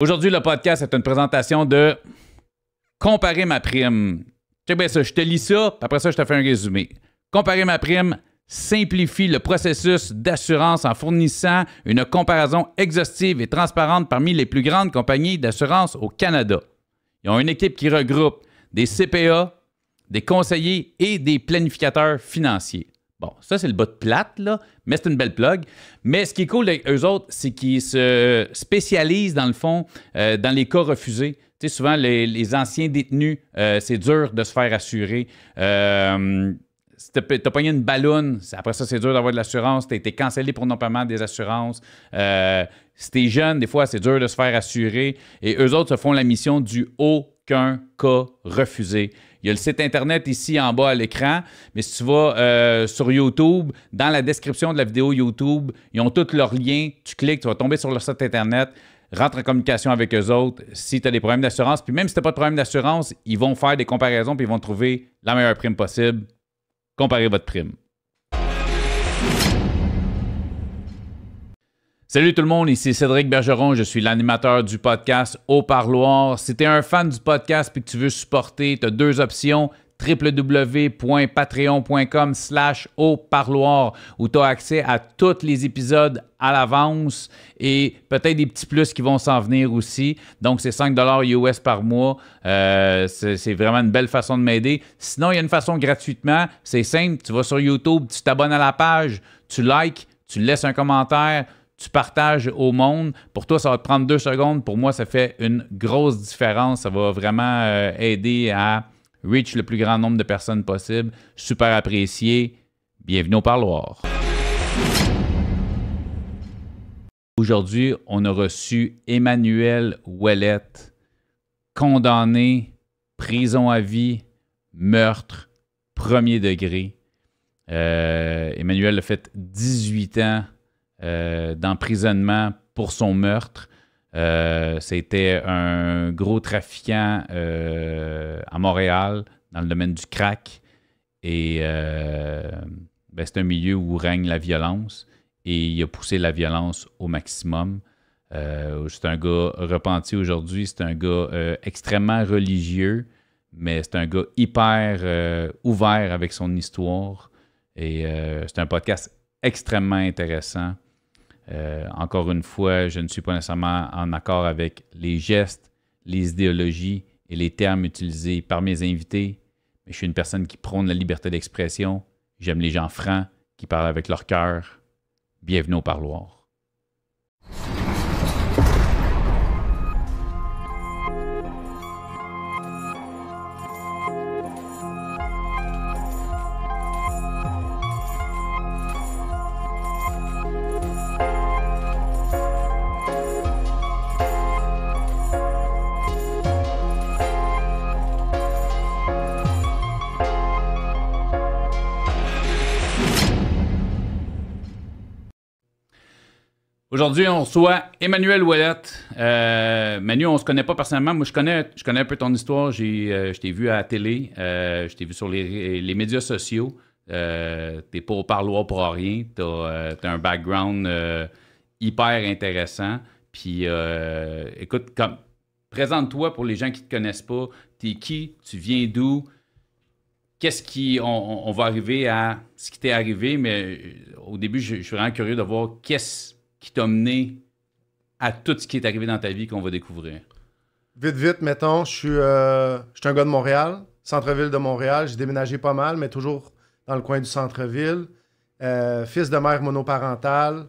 Aujourd'hui, le podcast est une présentation de Comparer ma prime. je te lis ça, après ça, je te fais un résumé. Comparer ma prime simplifie le processus d'assurance en fournissant une comparaison exhaustive et transparente parmi les plus grandes compagnies d'assurance au Canada. Ils ont une équipe qui regroupe des CPA, des conseillers et des planificateurs financiers. Bon, ça, c'est le bas de plate, là, mais c'est une belle plug. Mais ce qui est cool eux autres, c'est qu'ils se spécialisent, dans le fond, euh, dans les cas refusés. Tu sais, souvent, les, anciens détenus, euh, c'est dur de se faire assurer. Euh, si t'as pogné une ballonne, après ça, c'est dur d'avoir de l'assurance. T'as été cancellé pour non-paiement des assurances. Euh, si t'es jeune, des fois, c'est dur de se faire assurer. Et eux autres se font la mission du aucun cas refusé. Il y a le site Internet ici en bas à l'écran. Mais si tu vas euh, sur YouTube, dans la description de la vidéo YouTube, ils ont tous leurs liens. Tu cliques, tu vas tomber sur leur site Internet rentre en communication avec eux autres si tu as des problèmes d'assurance. Puis même si tu n'as pas de problème d'assurance, ils vont faire des comparaisons puis ils vont trouver la meilleure prime possible. Comparez votre prime. Salut tout le monde, ici Cédric Bergeron, je suis l'animateur du podcast Au Parloir. Si tu es un fan du podcast et que tu veux supporter, tu as deux options www.patreon.com slash au parloir où tu as accès à tous les épisodes à l'avance et peut-être des petits plus qui vont s'en venir aussi. Donc, c'est 5 US par mois. Euh, c'est vraiment une belle façon de m'aider. Sinon, il y a une façon gratuitement. C'est simple. Tu vas sur YouTube, tu t'abonnes à la page, tu likes, tu laisses un commentaire, tu partages au monde. Pour toi, ça va te prendre deux secondes. Pour moi, ça fait une grosse différence. Ça va vraiment euh, aider à reach le plus grand nombre de personnes possible. Super apprécié. Bienvenue au parloir. Aujourd'hui, on a reçu Emmanuel Ouellet, condamné, prison à vie, meurtre, premier degré. Euh, Emmanuel a fait 18 ans euh, d'emprisonnement pour son meurtre. Euh, c'était un gros trafiquant euh, à Montréal, dans le domaine du crack. Et ben, c'est un milieu où règne la violence. Et il a poussé la violence au maximum. c'est un gars repenti aujourd'hui. C'est un gars extrêmement religieux mais c'est un gars hyper ouvert avec son histoire. Et c'est un podcast extrêmement intéressant. Euh, encore une fois, je ne suis pas nécessairement en accord avec les gestes, les idéologies et les termes utilisés par mes invités, mais je suis une personne qui prône la liberté d'expression. J'aime les gens francs qui parlent avec leur cœur. Bienvenue au parloir. Aujourd'hui, on reçoit Emmanuel Ouellet. Euh, Manu, on se connaît pas personnellement. Moi, je connais, je connais un peu ton histoire. Euh, je t'ai vu à la télé, euh, je t'ai vu sur les, médias sociaux. Euh, t'es pas au parloir pour rien. Tu as un background hyper intéressant. Puis, écoute, comme, présente-toi pour les gens qui ne te connaissent pas. Tu es qui? Tu viens d'où? qu'est-ce qui. On, va arriver à ce qui t'est arrivé, mais au début, je, je, suis vraiment curieux de voir qu'est-ce qui t'a mené à tout ce qui est arrivé dans ta vie qu'on va découvrir? Vite, vite, mettons, je suis, euh, je un gars de Montréal, centre-ville de Montréal. J'ai déménagé pas mal, mais toujours dans le coin du centre-ville. Euh, fils de mère monoparentale.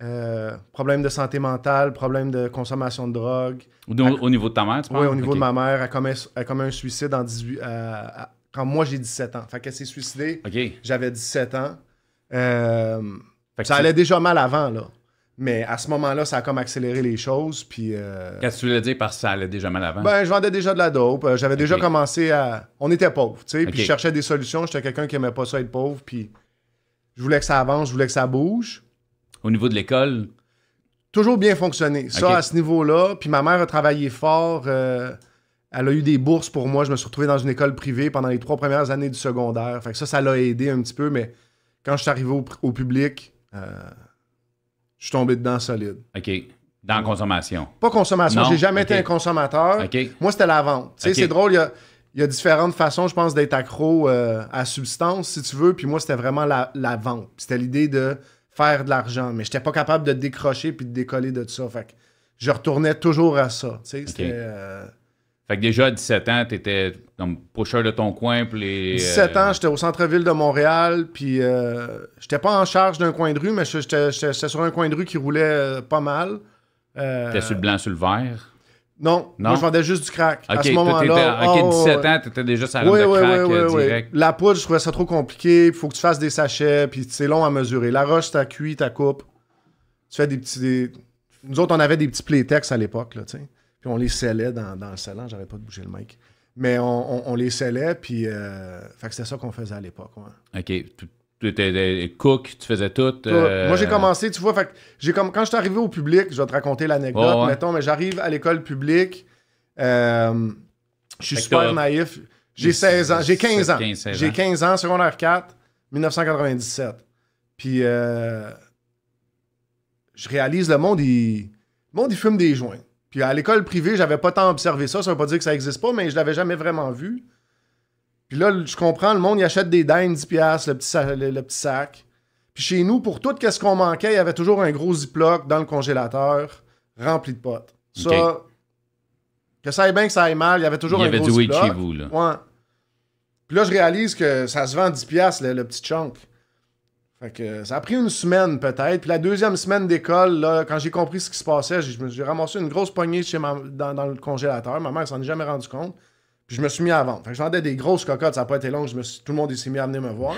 Euh, problème de santé mentale, problème de consommation de drogue. Au, niveau de ta mère, tu parles? Oui, au niveau de ma mère. Elle a commis un suicide en 18, quand moi j'ai 17 ans. Fait qu'elle s'est suicidée. J'avais 17 ans ça allait déjà mal avant, là. Mais à ce moment-là, ça a comme accéléré les choses. Puis. Euh, Qu'est-ce que tu voulais dire par ça allait déjà mal avant? Ben, je vendais déjà de la dope. Euh, j'avais déjà commencé à. On était pauvres, tu sais. Puis je cherchais des solutions. J'étais quelqu'un qui aimait pas ça être pauvre. Puis je voulais que ça avance, je voulais que ça bouge. Au niveau de l'école? Toujours bien fonctionné. Ça, à ce niveau-là. Puis ma mère a travaillé fort. Euh, elle a eu des bourses pour moi. Je me suis retrouvé dans une école privée pendant les trois premières années du secondaire. Fait que ça, ça l'a aidé un petit peu. Mais quand je suis arrivé au public, euh, je suis tombé dedans solide. OK. Dans la consommation. Pas consommation. J'ai jamais été un consommateur. Moi, c'était la vente. Tu sais, C'est drôle, il y a, différentes façons, je pense, d'être accro euh, à substance, si tu veux. Puis moi, c'était vraiment la, vente. C'était l'idée de faire de l'argent. Mais je n'étais pas capable de décrocher puis de décoller de tout ça. Fait que je retournais toujours à ça. C'était. Euh, fait que déjà, à 17 ans, tu étais comme pocheur de ton coin. Puis 17 euh, ans, j'étais au centre-ville de Montréal. Puis euh, j'étais pas en charge d'un coin de rue, mais j'étais sur un coin de rue qui roulait euh, pas mal. T'étais sur le blanc, sur le vert? Non, moi je vendais juste du crack. à Ok, 17 ah, ans, t'étais déjà sur la oui, de oui, crack oui, direct. La poudre, je trouvais ça trop compliqué. Il faut que tu fasses des sachets, puis c'est long à mesurer. La roche, t'as cuit, t'as coupe. Tu fais des petits. Nous autres, on avait des petits Playtex à l'époque, là, tu puis on les scellait dans, le salon. J'arrête pas de bouger le mic. Mais on, les scellait, puis euh, fait que c'était ça qu'on faisait à l'époque. OK. Tu étais cook, tu faisais tout. Moi, euh, j'ai commencé, tu vois, fait j'ai comme, quand je suis arrivé au public, je vais te raconter l'anecdote, mettons, mais j'arrive à l'école publique, euh, je suis super naïf. J'ai 16 ans, j'ai 15 ans. J'ai 15 ans, secondaire 4, 1997. Puis je réalise le monde, il, le monde, il fume des joints. Puis à l'école privée, j'avais pas tant observé ça. Ça veut pas dire que ça existe pas, mais je l'avais jamais vraiment vu. Puis là, je comprends, le monde, il achète des dindes, 10 le petit, sac, le, petit sac. Puis chez nous, pour tout quest ce qu'on manquait, il y avait toujours un gros ziploc dans le congélateur, rempli de potes. Ça, que ça aille bien, que ça aille mal, il y avait toujours un gros ziploc. Il chez vous, là. Puis là, je réalise que ça se vend 10 le, le petit chunk. Fait que ça a pris une semaine peut-être. Puis la deuxième semaine d'école, quand j'ai compris ce qui se passait, j'ai ramassé une grosse poignée chez ma, dans, le congélateur. Ma mère s'en est jamais rendu compte. Puis je me suis mis à vendre. Fait je vendais des grosses cocottes, ça n'a pas été long. Je tout le monde s'est mis à venir me voir.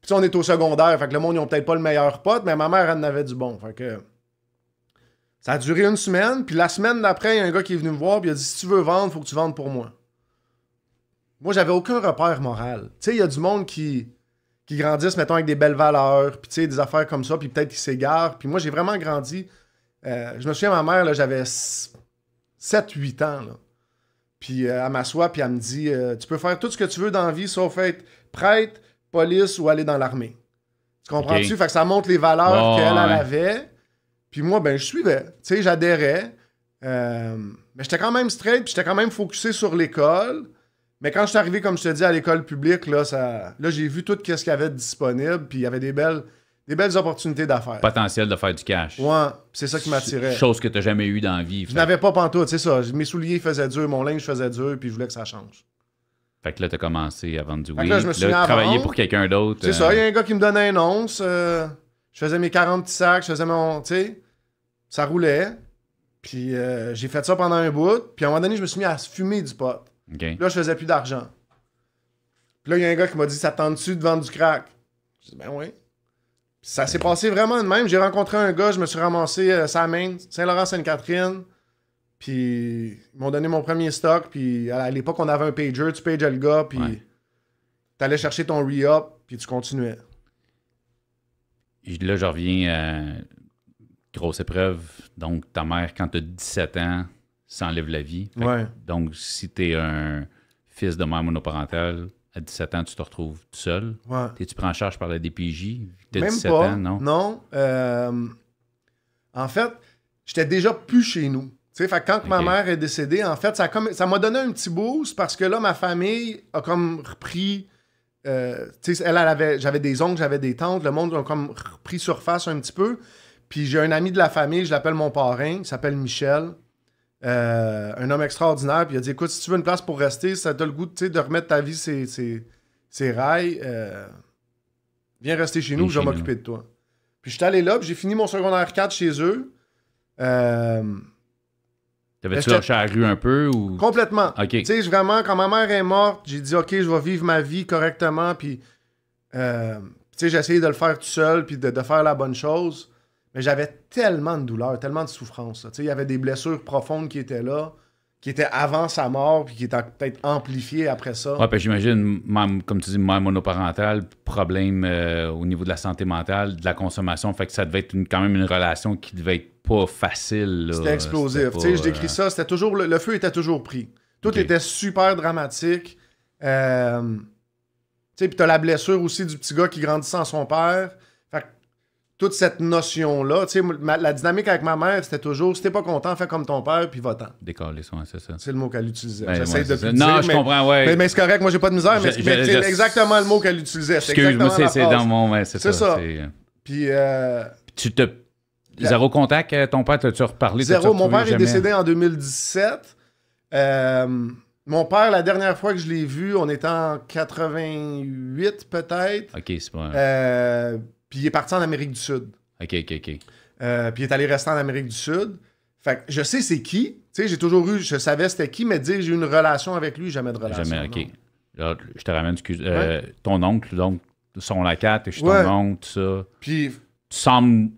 Puis on est au secondaire, fait le monde, n'a peut-être pas le meilleur pote, mais ma mère, elle en avait du bon. Fait que ça a duré une semaine. Puis la semaine d'après, il y a un gars qui est venu me voir, puis il a dit Si tu veux vendre, faut que tu vendes pour moi. Moi, j'avais aucun repère moral. Tu sais, il y a du monde qui qui grandissent, mettons, avec des belles valeurs, puis tu sais, des affaires comme ça, puis peut-être qu'ils s'égarent. Puis moi, j'ai vraiment grandi. Euh, je me souviens, ma mère, j'avais 7-8 ans. Là. Puis euh, elle m'assoit, puis elle me dit euh, Tu peux faire tout ce que tu veux dans la vie, sauf être prêtre, police ou aller dans l'armée. Tu comprends-tu Fait que ça montre les valeurs qu'elle avait. Puis moi, ben, je suivais. Tu sais, j'adhérais. mais j'étais quand même straight, puis j'étais quand même focusé sur l'école. Mais quand je suis arrivé, comme je te dis, à l'école publique, là, ça, là j'ai vu tout ce qu'il y avait de disponible, puis il y avait des belles, des belles opportunités d'affaires. Potentiel de faire du cash. Ouais, c'est ça qui m'attirait. Chose que tu n'as jamais eu dans la vie. Je n'avais pas pantoute, c'est ça. Mes souliers faisaient dur, mon linge faisait dur, puis je voulais que ça change. Fait que là, tu as commencé à vendre du weed. Là, je me suis travailler pour quelqu'un d'autre. C'est ça, euh, il y a un gars qui me donnait un once. Euh, je faisais mes 40 petits sacs, je faisais mon. Tu sais, ça roulait. Puis euh, j'ai fait ça pendant un bout. Puis à un moment donné, je me suis mis à fumer du pot. Là, je faisais plus d'argent. Puis là, il y a un gars qui m'a dit Ça tente-tu de vendre du crack Je dis Ben oui. Puis ça s'est passé vraiment de même. J'ai rencontré un gars, je me suis ramassé à euh, main, Saint-Laurent-Sainte-Catherine. Puis ils m'ont donné mon premier stock. Puis à l'époque, on avait un pager. Tu pages le gars, puis tu t'allais chercher ton re-up, puis tu continuais. là, je reviens à euh, grosse épreuve. Donc, ta mère, quand t'as 17 ans, ça enlève la vie. donc, si tu es un fils de mère monoparentale, à 17 ans, tu te retrouves tout seul. et tu prends en charge par la DPJ. 17 ans, non? Non. Euh, en fait, j'étais déjà plus chez nous. Fait, quand ma mère est décédée, en fait, ça m'a ça donné un petit boost parce que là, ma famille a comme repris. Euh, elle, elle, avait, j'avais des oncles, j'avais des tantes, le monde a comme repris surface un petit peu. Puis j'ai un ami de la famille, je l'appelle mon parrain, il s'appelle Michel. Euh, un homme extraordinaire. Puis il a dit écoute, si tu veux une place pour rester, ça donne le goût de remettre ta vie ses, ses, rails, euh, viens rester chez nous, je vais m'occuper de toi. Puis je suis allé là, puis j'ai fini mon secondaire 4 chez eux. Euh, T'avais-tu lâché à la rue un peu ou... Complètement. Tu sais, vraiment, quand ma mère est morte, j'ai dit ok, je vais vivre ma vie correctement. Puis, tu sais, j'ai essayé de le faire tout seul, puis de, de faire la bonne chose. Mais j'avais tellement de douleurs tellement de souffrance. Il y avait des blessures profondes qui étaient là, qui étaient avant sa mort, puis qui étaient peut-être amplifiées après ça. Ouais, j'imagine, comme tu dis, mère monoparentale, problème euh, au niveau de la santé mentale, de la consommation. Fait que ça devait être quand même une relation qui devait être pas facile. C'était explosif. je décris euh, ça, c'était toujours le, feu était toujours pris. Tout était super dramatique. Euh, tu sais, la blessure aussi du petit gars qui grandit sans son père toute cette notion-là. Tu sais, la dynamique avec ma mère, c'était toujours si t'es pas content, fais comme ton père, puis va-t'en. Décoller, soins c'est ça. C'est le mot qu'elle utilisait. Ben, J'essaie de Non, je comprends, ouais. Mais, c'est correct, moi, j'ai pas de misère, mais, c'est exactement le mot qu'elle utilisait. Excuse-moi, c'est dans mon. Ouais, c'est ça. Euh, puis. Euh... Tu te. Zéro contact, ton père, t'as-tu reparlé Zéro. Mon père est décédé en 2017. Euh, mon père, la dernière fois que je l'ai vu, on était en 88 peut-être. OK, c'est pas... Euh, puis il est parti en Amérique du Sud. OK, OK, OK. Euh, puis il est allé rester en Amérique du Sud. Fait que je sais c'est qui. Tu sais, j'ai toujours eu, je savais c'était qui, mais dire j'ai eu une relation avec lui, jamais de relation. Jamais, OK. je te ramène, excuse, euh, ton oncle, donc, son lacat, et je suis montre ton tout ça. Puis. Tu sembles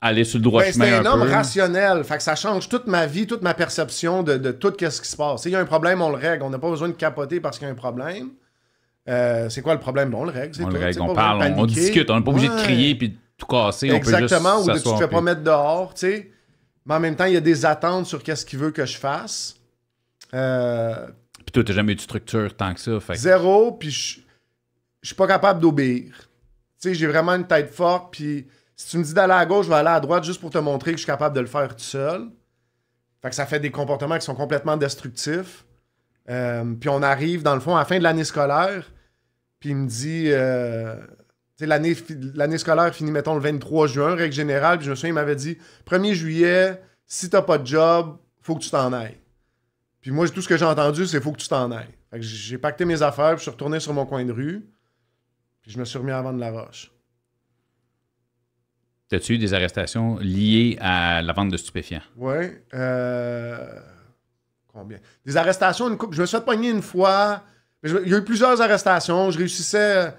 aller sur le droit ben, chemin. C'est un, homme rationnel. Fait que ça change toute ma vie, toute ma perception de, de tout ce qui se passe. S'il y a un problème, on le règle. On n'a pas besoin de capoter parce qu'il y a un problème. Euh, c'est quoi le problème? Bon, on le règle. On on parle, on, discute. On n'est pas obligé de crier puis de tout casser. Exactement, on peut juste ou de, tu te fais pas mettre dehors, tu sais. Mais en même temps, il y a des attentes sur qu'est-ce qu'il veut que je fasse. Euh... Puis toi, t'as jamais eu de structure tant que ça. Zéro, puis je suis pas capable d'obéir. Tu sais, j'ai vraiment une tête forte, puis si tu me dis d'aller à gauche, je vais aller à droite juste pour te montrer que je suis capable de le faire tout seul. Fait que ça fait des comportements qui sont complètement destructifs. Euh, puis on arrive, dans le fond, à la fin de l'année scolaire, puis il me dit, euh, l'année, scolaire finit, mettons, le 23 juin, règle générale, puis je me souviens, il m'avait dit, 1er juillet, si t'as pas de job, faut que tu t'en ailles. Puis moi, tout ce que j'ai entendu, c'est faut que tu t'en ailles. j'ai pacté mes affaires, puis je suis retourné sur mon coin de rue, puis je me suis remis à vendre la roche. T'as-tu eu des arrestations liées à la vente de stupéfiants? Oui. Euh, combien? Des arrestations, une Je me suis fait pogner une fois il y a eu plusieurs arrestations. Je réussissais. Euh,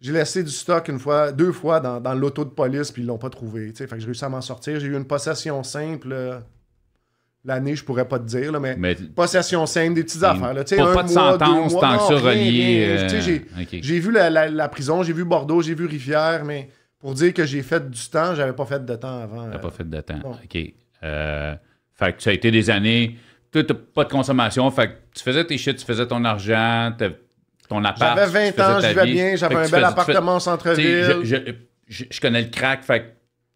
j'ai laissé du stock une fois, deux fois dans, l'auto de police, puis ils l'ont pas trouvé. Fait que j'ai réussi à m'en sortir. J'ai eu une possession simple. Euh, l'année, je pourrais pas te dire, mais, possession simple, des petites affaires. Là, pas, un pas de sentence tant que ça relié. Euh, j'ai vu la, prison, j'ai vu Bordeaux, j'ai vu Rivière, mais pour dire que j'ai fait du temps, j'avais pas fait de temps avant. pas fait de temps. OK. fait ça a été des années toi, t'as pas de consommation. Fait que tu faisais tes shit, tu faisais ton argent, ton appart. J'avais 20 ans, je vivais bien, j'avais un bel appartement au centre-ville. Je, connais le crack, fait que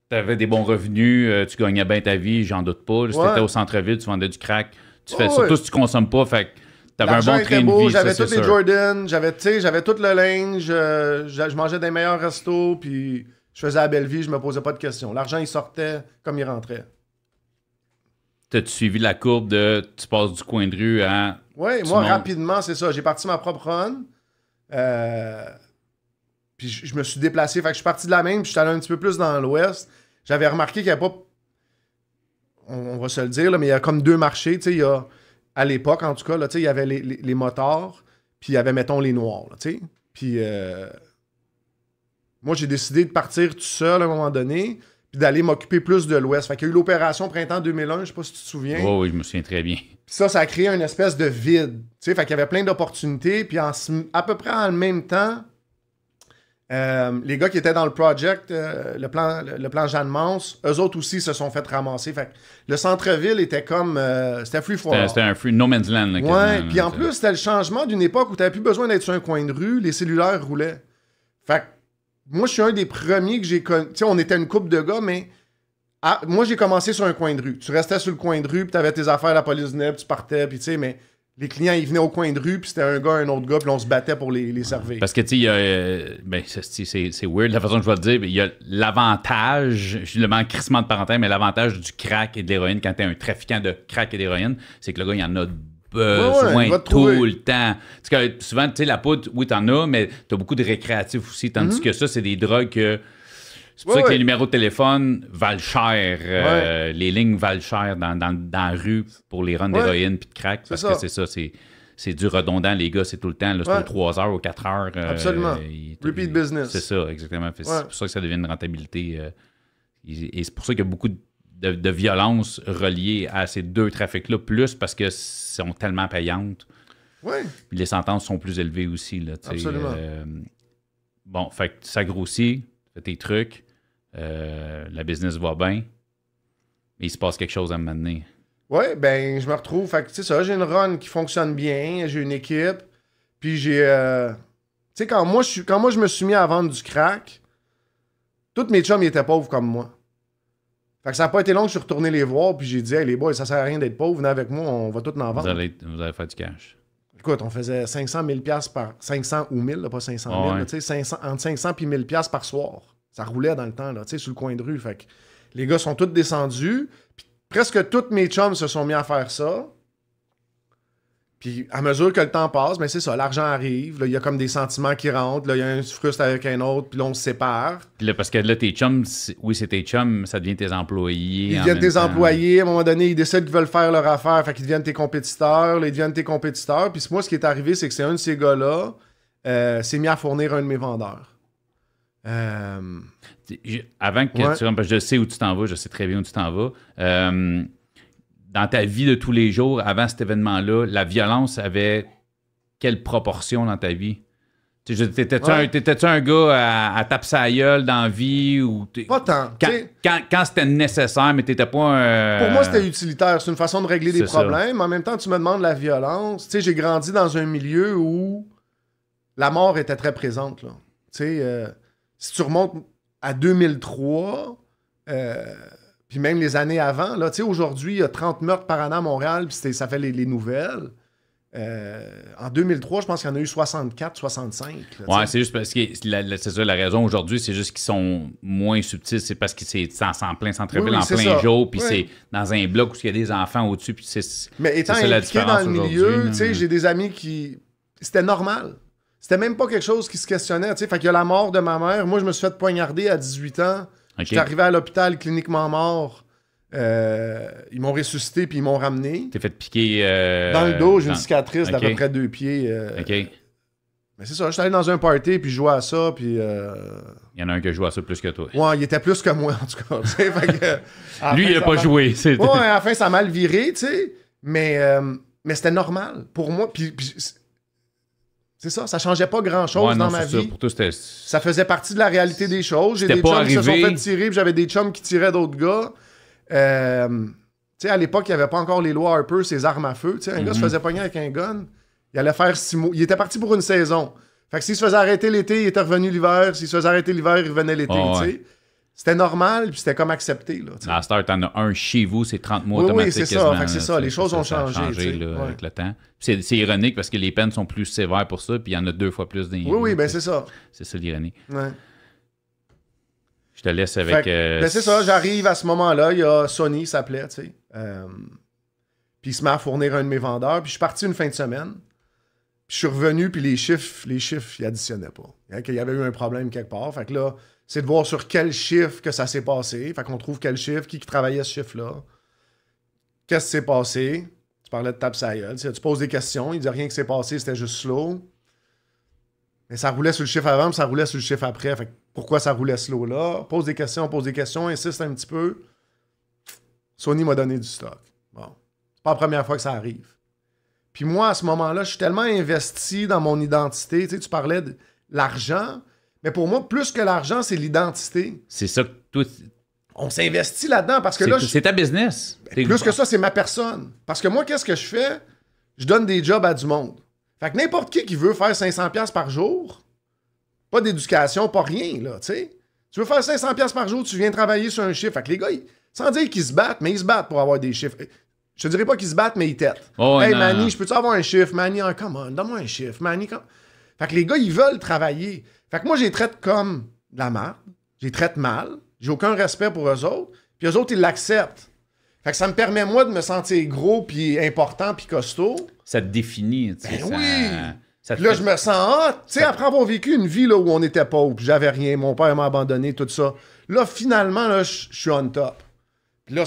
t'avais des bons revenus, euh, tu gagnais bien ta vie, j'en doute pas. Si t'étais au centre-ville, tu vendais du crack. Surtout si tu consommes pas, fait que t'avais un bon train de vie. J'avais tous les Jordan, j'avais tout le linge, euh, je, je mangeais des meilleurs restos, puis je faisais la belle vie, je me posais pas de questions. L'argent, il sortait comme il rentrait tas suivi la courbe de tu passes du coin de rue à. Oui, moi, rapidement, c'est ça. J'ai parti ma propre run. Euh, puis je, me suis déplacé. Fait que je suis parti de la même, puis je suis allé un petit peu plus dans l'ouest. J'avais remarqué qu'il n'y a pas. On, va se le dire, mais il y a comme deux marchés. Tu sais, il y a. À l'époque, en tout cas, là, il y avait les, les, les motards, puis il y avait, mettons, les noirs. Puis. Euh, moi, j'ai décidé de partir tout seul à un moment donné d'aller m'occuper plus de l'Ouest. Fait qu'il y a eu l'opération Printemps 2001, je sais pas si tu te souviens. Oh, oui, je me souviens très bien. ça, ça a créé une espèce de vide. Tu fait qu'il y avait plein d'opportunités, puis à peu près en même temps, euh, les gars qui étaient dans le project, euh, le, plan, le, plan Jeanne mance eux autres aussi se sont fait ramasser. Fait le centre-ville était comme. Euh, c'était free for C'était un free no man's land. Là, ouais, puis en plus, c'était le changement d'une époque où tu n'avais plus besoin d'être sur un coin de rue, les cellulaires roulaient. Fait moi, je suis un des premiers que j'ai connu. Tu sais, on était une coupe de gars, mais moi, j'ai commencé sur un coin de rue. Tu restais sur le coin de rue, puis avais tes affaires, la police venait, puis tu partais, puis tu sais, mais les clients, ils venaient au coin de rue, puis c'était un gars, un autre gars, puis on se battait pour les, servir. Parce que, tu sais, euh, ben, c'est weird la façon que je vais te dire, mais il y a l'avantage, je le manque crissement de parenthèse, mais l'avantage du crack et de l'héroïne quand es un trafiquant de crack et d'héroïne, c'est que le gars, il y en a euh, tout le temps. souvent, tu sais, la poudre, oui, t'en as, mais t'as beaucoup de récréatifs aussi. Tandis mhm. que ça, c'est des drogues que. C'est pour ça que les numéros de téléphone valent cher. Euh, les lignes valent cher dans, la rue pour les runs d'héroïne puis de crack. Parce que c'est ça, c'est c'est du redondant, les gars, c'est tout le temps. C'est aux 3 heures ou 4 heures. Euh, Absolument. Repeat business. C'est ça, exactement. C'est pour ça que ça devient une rentabilité. Euh, et c'est pour ça qu'il y a beaucoup de de, violence reliée à ces deux trafics-là, plus parce que sont tellement payantes. Oui. les sentences sont plus élevées aussi. Là, Absolument. Euh, bon, fait ça grossit, fais tes trucs, euh, la business va bien, mais il se passe quelque chose à moment donné. Oui, ben je me retrouve. Fait tu sais ça, j'ai une run qui fonctionne bien, j'ai une équipe, puis j'ai. Euh, tu sais, quand moi, je, quand moi je me suis mis à vendre du crack, tous mes chums étaient pauvres comme moi. Fait que ça n'a pas été long que je suis retourné les voir, puis j'ai dit, hey, les boys, ça sert à rien d'être pauvre, venez avec moi, on va tout en vendre. Vous allez, vous allez faire du cash. Écoute, on faisait 500 000 par 500 ou 1000, pas 500 000, 500, entre 500 et 1000 par soir. Ça roulait dans le temps, là, sur le coin de rue. Fait les gars sont tous descendus, puis presque tous mes chums se sont mis à faire ça. Puis à mesure que le temps passe, mais ben, c'est ça, l'argent arrive, il y a comme des sentiments qui rentrent, là, il y a un frustre avec un autre, puis là, on se sépare. Puis là, parce que là, tes chums, oui, c'est tes chums, ça devient tes employés. Ils deviennent tes employés, à un moment donné, ils décident qu'ils veulent faire leur affaire, fait qu'ils deviennent tes compétiteurs, ils deviennent tes compétiteurs. Puis moi, ce qui est arrivé, c'est que c'est un de ces gars-là euh, s'est mis à fournir un de mes vendeurs. Euh, avant que Je sais où tu t'en vas, je sais très bien où tu t'en vas. Euh, dans ta vie de tous les jours, avant cet événement-là, la violence avait quelle proportion dans ta vie? T'étais-tu un, gars à, à dans la vie? Ou pas tant. Quand, c'était nécessaire, mais t'étais pas un... Pour moi, c'était utilitaire. C'est une façon de régler des problèmes. En même temps, tu me demandes la violence. Tu sais, j'ai grandi dans un milieu où la mort était très présente. Là. Tu sais, euh, si tu remontes à 2003... Puis même les années avant, là, tu sais, aujourd'hui, il y a 30 meurtres par an à Montréal, puis ça fait les, nouvelles. Euh, en 2003, je pense qu'il y en a eu 64, 65. ouais, c'est juste parce que c'est ça la raison aujourd'hui, c'est juste qu'ils sont moins subtils. C'est parce qu'ils c'est en, plein centre en plein jour, puis c'est dans un bloc où il y a des enfants au-dessus. Puis c'est, Mais étant ça, la dans le milieu, tu sais, j'ai des amis qui. C'était normal. C'était même pas quelque chose qui se questionnait. Tu sais, fait qu'il y a la mort de ma mère. Moi, je me suis fait poignarder à 18 ans. J'étais arrivé à l'hôpital cliniquement mort. Euh, ils m'ont ressuscité puis ils m'ont ramené. T'es fait piquer. Euh, dans le dos, j'ai une cicatrice d'à peu près deux pieds. Euh, OK. Mais c'est ça, j'étais allé dans un party puis je jouais à ça. Puis, Il y en a un qui joue à ça plus que toi. Ouais, il était plus que moi en tout cas. Lui, il a pas joué. Ouais, à la ça a mal viré, tu sais. Mais, mais c'était normal pour moi. puis c'est ça, ça changeait pas grand-chose dans ma vie. Ça, ça faisait partie de la réalité des choses. J'ai des chums qui se sont fait tirer, j'avais des chums qui tiraient d'autres gars. Euh, tu sais, à l'époque, il n'y avait pas encore les lois Harper, ces armes à feu. Tu un gars mhm. se faisait pogner avec un gun, il allait faire six mois. Il était parti pour une saison. Fait s'il se faisait arrêter l'été, il était revenu l'hiver. S'il se faisait arrêter l'hiver, il revenait l'été, ah c'était normal, puis c'était comme accepté. Là, t'en as un chez vous, c'est 30 mois oui, Oui, c'est ça. Les choses ont changé. changé avec le temps. C'est, ironique parce que les peines sont plus sévères pour ça, puis il y en a deux fois plus d'ingénieurs. Oui, oui, ben, c'est ça. C'est ça l'ironie. Je te laisse avec. Euh, ben c'est ça, j'arrive à ce moment-là. Il y a Sony, s'appelait, tu sais. Euh, puis il se met à fournir un de mes vendeurs. Puis je suis parti une fin de semaine. Puis je suis revenu, puis les chiffres, les chiffres, ils additionnaient pas. Il y avait eu un problème quelque part. Fait que là, c'est de voir sur quel chiffre que ça s'est passé. Fait qu'on trouve quel chiffre, qui, qui travaillait ce chiffre-là. Qu'est-ce qui s'est passé? Tu parlais de tape Tu poses des questions, il dit rien qui s'est passé, c'était juste slow. Mais ça roulait sur le chiffre avant, puis ça roulait sur le chiffre après. Fait que pourquoi ça roulait slow là? Pose des questions, pose des questions, insiste un petit peu. Sony m'a donné du stock. Bon. pas la première fois que ça arrive. Puis moi, à ce moment-là, je suis tellement investi dans mon identité. Tu, sais, tu parlais de l'argent. Mais pour moi, plus que l'argent, c'est l'identité. C'est ça que tout. On s'investit là-dedans parce que là. C'est ta business. Ben, plus que ça, c'est ma personne. Parce que moi, qu'est-ce que je fais? Je donne des jobs à du monde. Fait que n'importe qui qui veut faire 500$ par jour, pas d'éducation, pas rien, là, tu sais. Tu veux faire 500$ par jour, tu viens travailler sur un chiffre. Fait que les gars, sans dire qu'ils se battent, mais ils se battent pour avoir des chiffres. Je te dirais pas qu'ils se battent, mais ils têtent. Oh, hey, Manny, je peux-tu avoir un chiffre? Manny, ah, come on, donne-moi un chiffre. Manny, fait que les gars, ils veulent travailler. Fait que moi, je les traite comme de la merde. Je les traite mal. J'ai aucun respect pour eux autres. Puis eux autres, ils l'acceptent. Fait que ça me permet, moi, de me sentir gros, puis important, puis costaud. Ça te définit, tu ben oui! Ça... là, je me sens Tu sais, après avoir vécu une vie où on était pauvre, j'avais rien, mon père m'a abandonné, tout ça. Là, finalement, là, je suis on top. Puis là,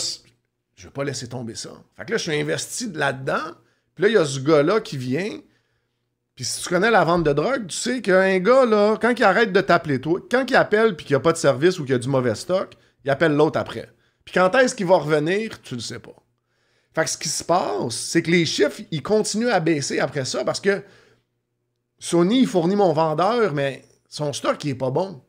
je vais pas laisser tomber ça. Fait que là, je suis investi là-dedans. Puis là, il y a ce gars-là qui vient, puis si tu connais la vente de drogue, tu sais qu'un gars, là, quand il arrête de t'appeler, toi, quand il appelle puis qu'il n'y a pas de service ou qu'il y a du mauvais stock, il appelle l'autre après. Puis quand est-ce qu'il va revenir, tu ne sais pas. Fait que ce qui se passe, c'est que les chiffres, ils continuent à baisser après ça parce que Sony fournit mon vendeur, mais son stock, il n'est pas bon.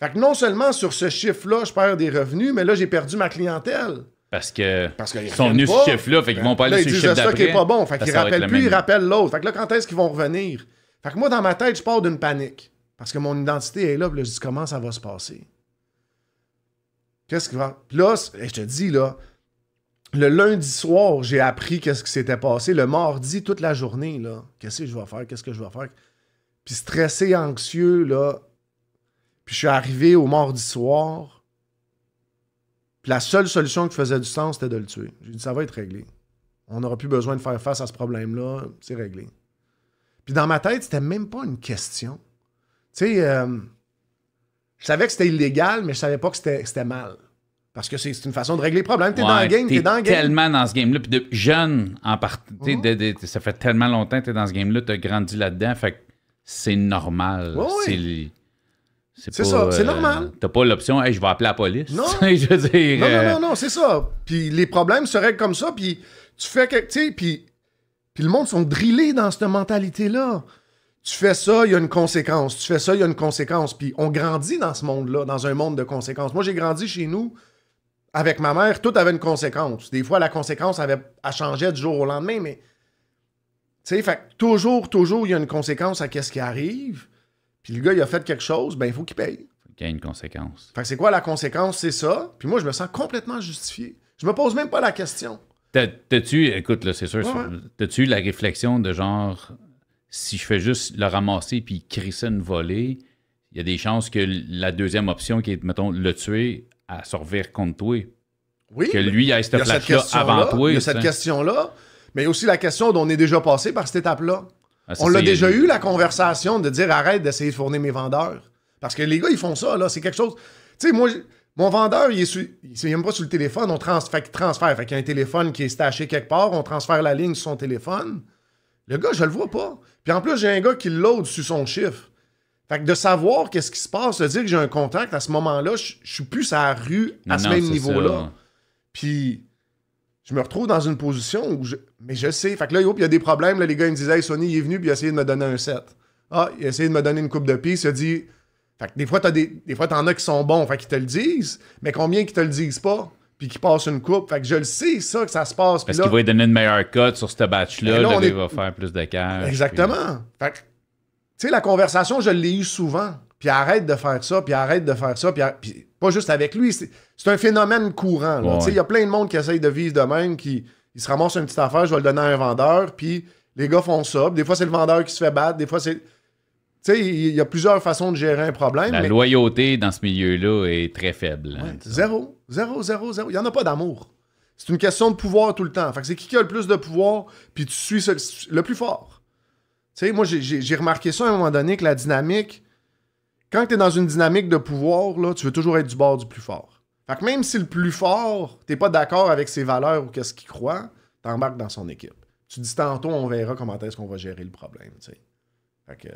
Fait que non seulement sur ce chiffre-là, je perds des revenus, mais là, j'ai perdu ma clientèle. Parce que parce qu'ils sont venus ce chiffre-là, fait qu'ils vont pas aller là, sur le chiffre d'après. C'est pas bon, fait rappellent plus, ils rappellent l'autre. Fait là, quand est-ce qu'ils vont revenir? Fait que moi, dans ma tête, je pars d'une panique. Parce que mon identité est là, là, je dis comment ça va se passer. Qu'est-ce qui va. Puis là, je te dis, là, le lundi soir, j'ai appris qu'est-ce qui s'était passé. Le mardi, toute la journée, là, qu'est-ce que je vais faire, qu'est-ce que je vais faire. Puis stressé, anxieux, là. Puis je suis arrivé au mardi soir puis la seule solution qui faisait du sens, c'était de le tuer. J'ai dit, ça va être réglé. On n'aura plus besoin de faire face à ce problème-là. C'est réglé. Puis dans ma tête, c'était même pas une question. Tu sais, euh, je savais que c'était illégal, mais je savais pas que c'était mal. Parce que c'est une façon de régler le problème. T'es dans le game, t'es dans le game. tellement dans ce game-là. Puis de jeune, en partie, mm-hmm. ça fait tellement longtemps que t'es dans ce game-là, t'as grandi là-dedans. Fait que c'est normal. Oui, c'est ça, c'est euh, normal. T'as pas l'option, je vais appeler la police. Non. non, euh, non, non, c'est ça. Puis les problèmes se règlent comme ça, puis tu fais que Tu puis, puis le monde sont drillés dans cette mentalité-là. Tu fais ça, il y a une conséquence. Tu fais ça, il y a une conséquence. Puis on grandit dans ce monde-là, dans un monde de conséquences. Moi, j'ai grandi chez nous avec ma mère, tout avait une conséquence. Des fois, la conséquence avait, elle changeait du jour au lendemain, mais. Tu sais, fait toujours, toujours, il y a une conséquence à quest ce qui arrive puis le gars, il a fait quelque chose, ben, il faut qu'il paye. Il y a une conséquence. Fait c'est quoi la conséquence? C'est ça. Puis moi, je me sens complètement justifié. Je me pose même pas la question. T'as-tu, écoute, là, c'est sûr, t'as-tu la réflexion de genre, si je fais juste le ramasser puis crisser une volée, il y a des chances que la deuxième option, qui est, mettons, le tuer, à survivre contre toi. Oui. Que lui aille cette place là avant toi. Il cette question-là, mais aussi la question dont on est déjà passé par cette étape-là. Ah, on l'a déjà eu, la conversation de dire arrête d'essayer de fournir mes vendeurs. Parce que les gars, ils font ça, là. C'est quelque chose. Tu sais, moi, mon vendeur, il est, il même pas sur le téléphone. On fait qu'il transfère. Fait qu'il y a un téléphone qui est staché quelque part. On transfère la ligne sur son téléphone. Le gars, je le vois pas. Puis en plus, j'ai un gars qui load sur son chiffre. Fait que de savoir qu'est-ce qui se passe, de dire que j'ai un contact à ce moment-là, je suis plus à la rue à ce même niveau-là. Puis je me retrouve dans une position où je. Mais je sais. Fait que là, il y a des problèmes. Là, les gars, ils me disaient, hey, Sony, il est venu, puis il a essayé de me donner un set. Ah, il a essayé de me donner une coupe de pied. Il a dit. Fait que des fois, t'as des... des fois, t'en as qui sont bons. Fait qu'ils te le disent. Mais combien qui te le disent pas? Puis qui passent une coupe. Fait que je le sais, ça, que ça se passe. Parce là... qu'il va lui donner une meilleure cote sur ce batch-là. Là, il va faire plus de cash. Exactement. Fait que. Tu sais, la conversation, je l'ai eue souvent puis arrête de faire ça, puis arrête de faire ça, puis, pas juste avec lui, c'est un phénomène courant. Il y a plein de monde qui essaye de vivre de même, qui se ramassent une petite affaire, je vais le donner à un vendeur, puis les gars font ça. Des fois, c'est le vendeur qui se fait battre, des fois, c'est... Tu sais, il y a plusieurs façons de gérer un problème. La loyauté dans ce milieu-là est très faible. Hein. zéro, zéro, zéro, zéro. Il n'y en a pas d'amour. C'est une question de pouvoir tout le temps. Fait c'est qui qui a le plus de pouvoir, puis tu suis le plus fort. Tu sais, moi, j'ai remarqué ça à un moment donné, que la dynamique quand tu es dans une dynamique de pouvoir, là, tu veux toujours être du bord du plus fort. Fait que même si le plus fort, t'es pas d'accord avec ses valeurs ou qu'est-ce qu'il croit, t'embarques dans son équipe. Tu dis tantôt, on verra comment est-ce qu'on va gérer le problème. Fait que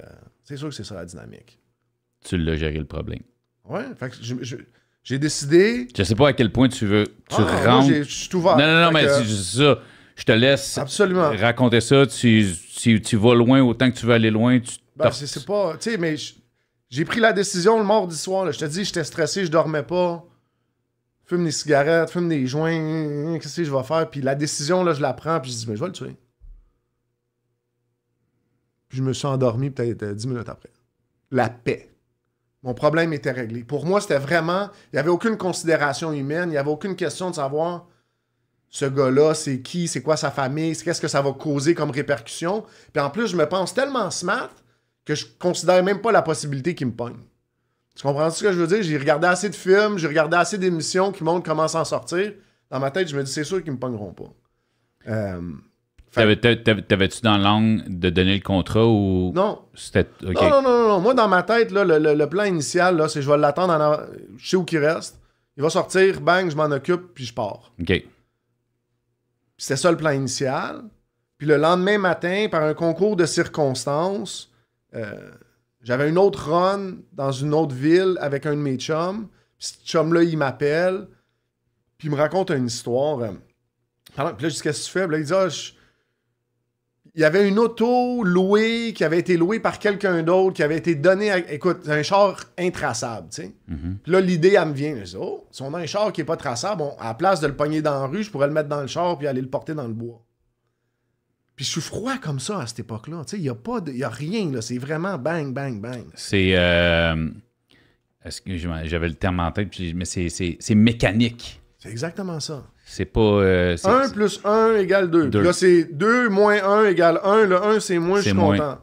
c'est sûr que c'est ça la dynamique. Tu l'as géré le problème. Ouais, fait que j'ai décidé. Je sais pas à quel point tu veux. Tu ah, rentres. je suis ouvert. Non, non, non, mais c'est ça. Je te laisse Absolument. raconter ça. Si tu, vas loin autant que tu veux aller loin. Tu ben, c'est pas. Tu sais, mais. J'ai pris la décision le mardi soir. Je te dis, j'étais stressé, je dormais pas. Fume des cigarettes, fume des joints. Qu'est-ce que je vais faire? Puis la décision, là, je la prends. Puis je dis, mais je vais le tuer. Puis je me suis endormi peut-être 10 euh, minutes après. La paix. Mon problème était réglé. Pour moi, c'était vraiment. Il n'y avait aucune considération humaine. Il n'y avait aucune question de savoir ce gars-là, c'est qui, c'est quoi sa famille, qu'est-ce que ça va causer comme répercussion. Puis en plus, je me pense tellement smart que je considère même pas la possibilité qu'il me pogne. Tu comprends ce que je veux dire? J'ai regardé assez de films, j'ai regardé assez d'émissions qui montrent comment s'en sortir. Dans ma tête, je me dis, c'est sûr qu'ils me pogneront pas. Euh, t'avais-tu dans l'angle de donner le contrat ou. Non. Non, non, non, Moi, dans ma tête, le, plan initial, c'est je vais l'attendre en Je sais où qu'il reste. Il va sortir, bang, je m'en occupe, puis je pars. OK. C'était ça le plan initial. Puis le lendemain matin, par un concours de circonstances, euh, j'avais une autre run dans une autre ville avec un de mes chums. Puis ce chum-là, il m'appelle. Puis il me raconte une histoire. Euh. puis là, jusqu'à ce que tu fais? fait, là, il dit ah, Il y avait une auto louée qui avait été louée par quelqu'un d'autre, qui avait été donnée à. Écoute, un char intraçable, tu mm-hmm. Puis là, l'idée, elle me vient. Je dis, oh, si on a un char qui n'est pas traçable, bon, à la place de le pogner dans la rue, je pourrais le mettre dans le char puis aller le porter dans le bois. Puis je suis froid comme ça à cette époque-là. Il n'y a, pas de, y a rien. Là. C'est vraiment bang, bang, bang. C'est. est-ce euh, que j'avais le terme en tête, mais c'est, c'est, c'est mécanique. C'est exactement ça. C'est pas. Euh, un 1 plus 1 égale 2. Là, c'est 2 moins 1 égale 1. Le 1, c'est moins, je suis content.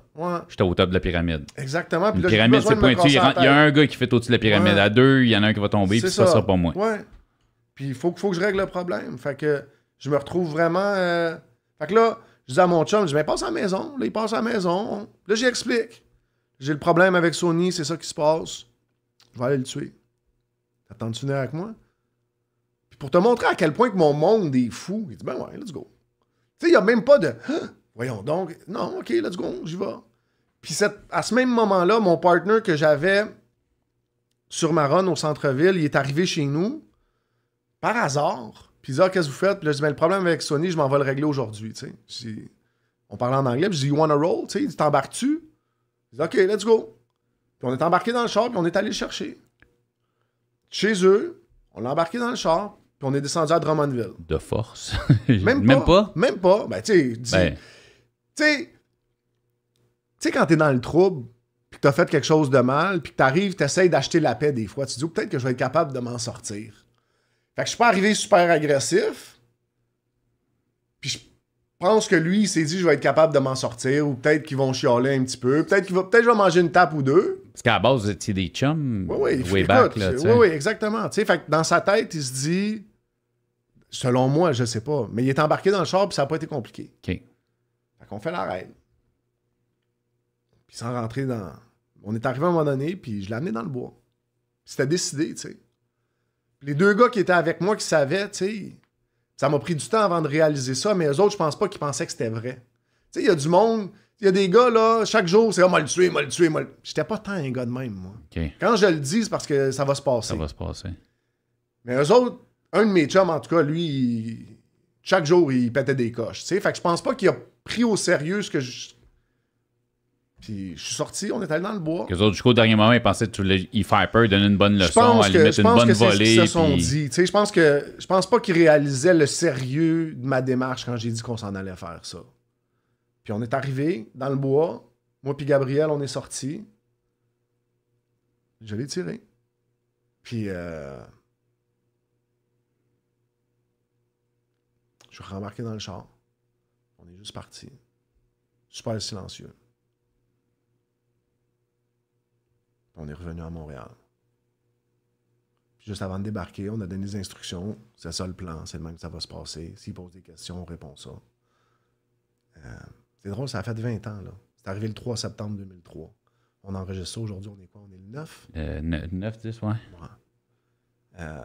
J'étais au top de la pyramide. Exactement. Puis la pyramide, c'est pointu. Il y a un gars qui fait au-dessus de la pyramide. À deux, il y en a un qui va tomber, puis ça. ça sera pas moi. Ouais. Puis il faut, faut, que je règle le problème. Fait que je me retrouve vraiment. Euh, fait que là, je dis à mon chum, je dis, mais passe à la maison. Là, il passe à la maison. Là, j'explique. J'ai le problème avec Sony, c'est ça qui se passe. Je vais aller le tuer. T'attends-tu venir avec moi? Puis pour te montrer à quel point que mon monde est fou, il dit, ben ouais, let's go. Tu sais, il n'y a même pas de, hein? voyons donc, non, ok, let's go, j'y vais. Puis à ce même moment-là, mon partner que j'avais sur ma Maronne au centre-ville, il est arrivé chez nous par hasard. Puis ils ah, qu'est-ce que vous faites? Puis là, je dis, mais ben, le problème avec Sony, je m'en vais le régler aujourd'hui. On parlait en anglais, puis je dis, you wanna roll? tu t'embarques-tu? Ils disent, OK, let's go. Puis on est embarqué dans le char, puis on est allé le chercher. Chez eux, on l'a embarqué dans le char, puis on est descendu à Drummondville. De force. même, pas, même pas. Même ben, ben, tu sais, tu sais, quand t'es dans le trouble, puis que t'as fait quelque chose de mal, puis que t'arrives, t'essayes d'acheter la paix des fois, tu te dis, oh, peut-être que je vais être capable de m'en sortir. Fait que je suis pas arrivé super agressif. Puis je pense que lui, il s'est dit je vais être capable de m'en sortir ou peut-être qu'ils vont chialer un petit peu, peut-être qu'il va peut-être je vais manger une tape ou deux. Parce qu'à la base, vous des chums. Oui, oui, way back, oui, oui, exactement. Tu sais, fait que dans sa tête, il se dit selon moi, je sais pas, mais il est embarqué dans le char puis ça n'a pas été compliqué. OK. Fait qu'on fait la règle. Puis sans rentrer dans on est arrivé à un moment donné puis je l'ai amené dans le bois. C'était décidé, tu sais. Les deux gars qui étaient avec moi qui savaient, tu sais, ça m'a pris du temps avant de réaliser ça, mais eux autres, je pense pas qu'ils pensaient que c'était vrai. Tu sais, il y a du monde, il y a des gars, là, chaque jour, c'est « Ah, oh, le tuer, moi le tuer, m'a le... » J'étais pas tant un gars de même, moi. Quand je le dis, c'est parce que ça va se passer. Ça va se passer. Mais eux autres, un de mes chums, en tout cas, lui, chaque jour, il pétait des coches, tu sais. Fait que je pense pas qu'il a pris au sérieux ce que je... Puis je suis sorti, on est allé dans le bois. Que autres, jusqu'au dernier moment, ils pensaient que tu voulais y faire peur, donner une bonne leçon, aller à mettre pense une bonne que volée. C'est qu'ils sont dit. je pense que je pense pas qu'ils réalisaient le sérieux de ma démarche quand j'ai dit qu'on s'en allait faire ça. Puis on est arrivé dans le bois. Moi puis Gabriel, on est sorti. Je l'ai tiré. Puis euh, je suis rembarqué dans le char. On est juste parti. Super silencieux. On est revenu à Montréal. Puis juste avant de débarquer, on a donné des instructions. C'est ça le plan, c'est le même que ça va se passer. S'il pose des questions, on répond ça. Euh, c'est drôle, ça a fait 20 ans. là. C'est arrivé le 3 septembre 2003. On enregistre ça aujourd'hui, on est quoi? On est le 9? 9, 10, ouais. ouais. Euh,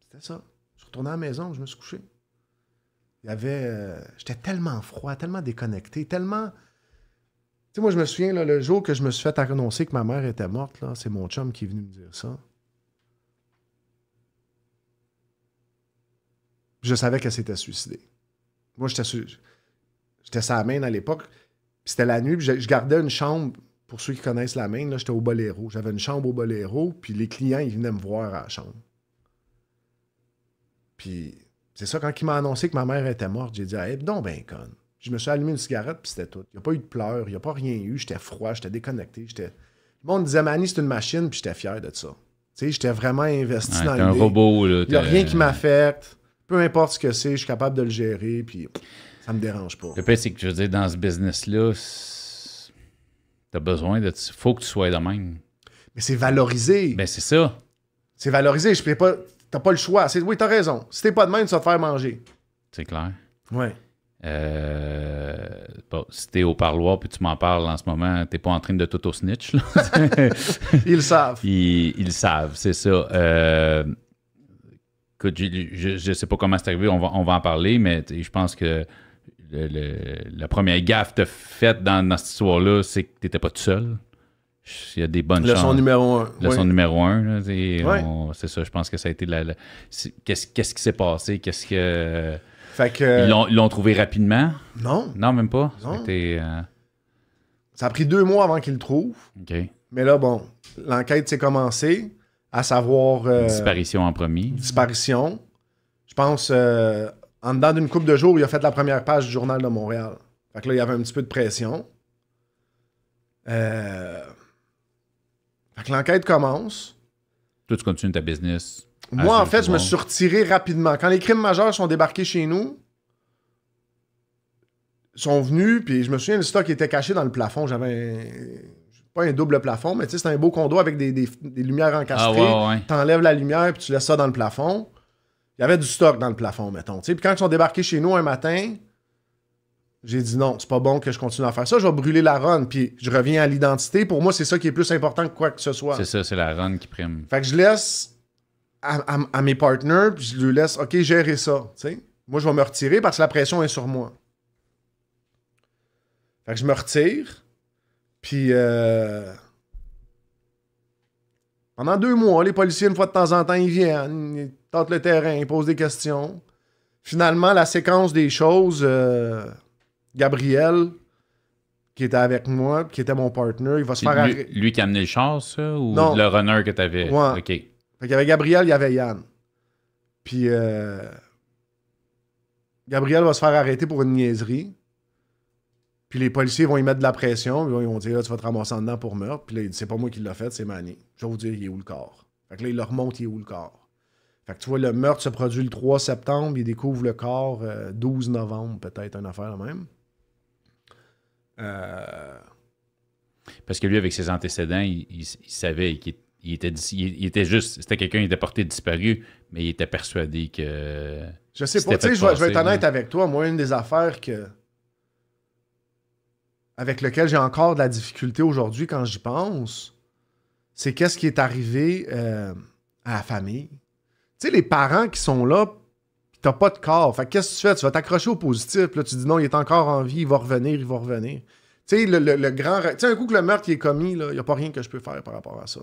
c'était ça. Je suis retourné à la maison, je me suis couché. Il y avait. Euh, j'étais tellement froid, tellement déconnecté, tellement moi, je me souviens, là, le jour que je me suis fait annoncer que ma mère était morte, là, c'est mon chum qui est venu me dire ça. Je savais qu'elle s'était suicidée. Moi, j'étais sur, j'étais main à l'époque. C'était la nuit, puis je, gardais une chambre. Pour ceux qui connaissent la main, là, j'étais au Boléro. J'avais une chambre au Boléro, puis les clients, ils venaient me voir à la chambre. Puis c'est ça, quand il m'a annoncé que ma mère était morte, j'ai dit, ah, non, ben, con. Je me suis allumé une cigarette, puis c'était tout. Il n'y a pas eu de pleurs, il n'y a pas rien eu. J'étais froid, j'étais déconnecté. J'étais... Le monde disait, Manny, c'est une machine, puis j'étais fier de ça. Tu sais, j'étais vraiment investi dans le. un robot, Il n'y a rien qui m'affecte. Peu importe ce que c'est, je suis capable de le gérer, puis ça me dérange pas. Le pire, c'est que je veux dire, dans ce business-là, t'as besoin de. faut que tu sois de même. Mais c'est valorisé. Mais ben, c'est ça. C'est valorisé. Je peux pas. T'as pas le choix. Oui, t'as raison. Si t'es pas de même, tu te faire manger. C'est clair. Ouais. Euh, si t'es au parloir puis tu m'en parles en ce moment, t'es pas en train de tout au snitch ils savent. Ils, le savent, c'est ça. Euh, je, ne sais pas comment c'est arrivé, on va, on va en parler, mais je pense que la première gaffe que faite dans, cette histoire-là, c'est que t'étais pas tout seul. Il y a des bonnes Leçon numéro un. Leçon numéro un. C'est ça, je pense que ça a été la. Qu'est-ce qui s'est passé? Qu'est-ce que. Ils l'ont, trouvé rapidement? Non. Non, même pas. Euh, Ça a pris deux mois avant qu'ils le trouvent. OK. Mais là, bon, l'enquête s'est commencée, à savoir. Euh, disparition en premier. Disparition. Je pense, euh, en dedans d'une coupe de jours, il a fait la première page du Journal de Montréal. Fait que là, il y avait un petit peu de pression. Fait que l'enquête commence. Toi, tu continues ta business. Moi, ah, en fait, je me suis retiré rapidement. Quand les crimes majeurs sont débarqués chez nous, sont venus, puis je me souviens, le stock était caché dans le plafond. J'avais pas un double plafond, mais tu sais, c'est un beau condo avec des, lumières encastrées. Ah, T'enlèves la lumière, puis tu laisses ça dans le plafond. Il y avait du stock dans le plafond, mettons. Puis quand ils sont débarqués chez nous un matin, j'ai dit non, c'est pas bon que je continue à faire ça. Je vais brûler la run, puis je reviens à l'identité. Pour moi, c'est ça qui est plus important que quoi que ce soit. C'est ça, c'est la run qui prime. Fait que je laisse à, mes partners, puis je lui laisse, OK, gérer ça. Moi, je vais me retirer parce que la pression est sur moi. Fait que je me retire, puis euh, pendant deux mois, les policiers, une fois de temps en temps, ils viennent, ils tentent le terrain, ils posent des questions. Finalement, la séquence des choses, euh, Gabriel, qui était avec moi, qui était mon partner. Il va se faire lui, Lui qui a amené le char, ça, ou le runner que tu avais? OK. Fait y avait Gabriel, il y avait Yann. Puis euh, Gabriel va se faire arrêter pour une niaiserie. Puis les policiers vont y mettre de la pression. ils vont dire Tu vas te ramasser en dedans pour meurtre. Puis là, C'est pas moi qui l'a fait, c'est Manny. Je vais vous dire, il est où le corps Fait que là, il leur montre, il est où le corps Fait que tu vois, le meurtre se produit le 3 septembre. Il découvre le corps le euh, 12 novembre, peut-être, une affaire la même. Euh, Parce que lui, avec ses antécédents, il, il savait qu'il il était, était juste, c'était quelqu'un qui était porté disparu, mais il était persuadé que. Je sais pas, tu sais, je vais être honnête avec toi. Moi, une des affaires que. avec lequel j'ai encore de la difficulté aujourd'hui quand j'y pense, c'est qu'est-ce qui est arrivé euh, à la famille. Tu sais, les parents qui sont là, tu t'as pas de corps. Fait qu'est-ce que tu fais? Tu vas t'accrocher au positif, tu dis non, il est encore en vie, il va revenir, il va revenir. Tu sais, le, grand. Tu sais, un coup que le meurtre qui est commis, il n'y a pas rien que je peux faire par rapport à ça.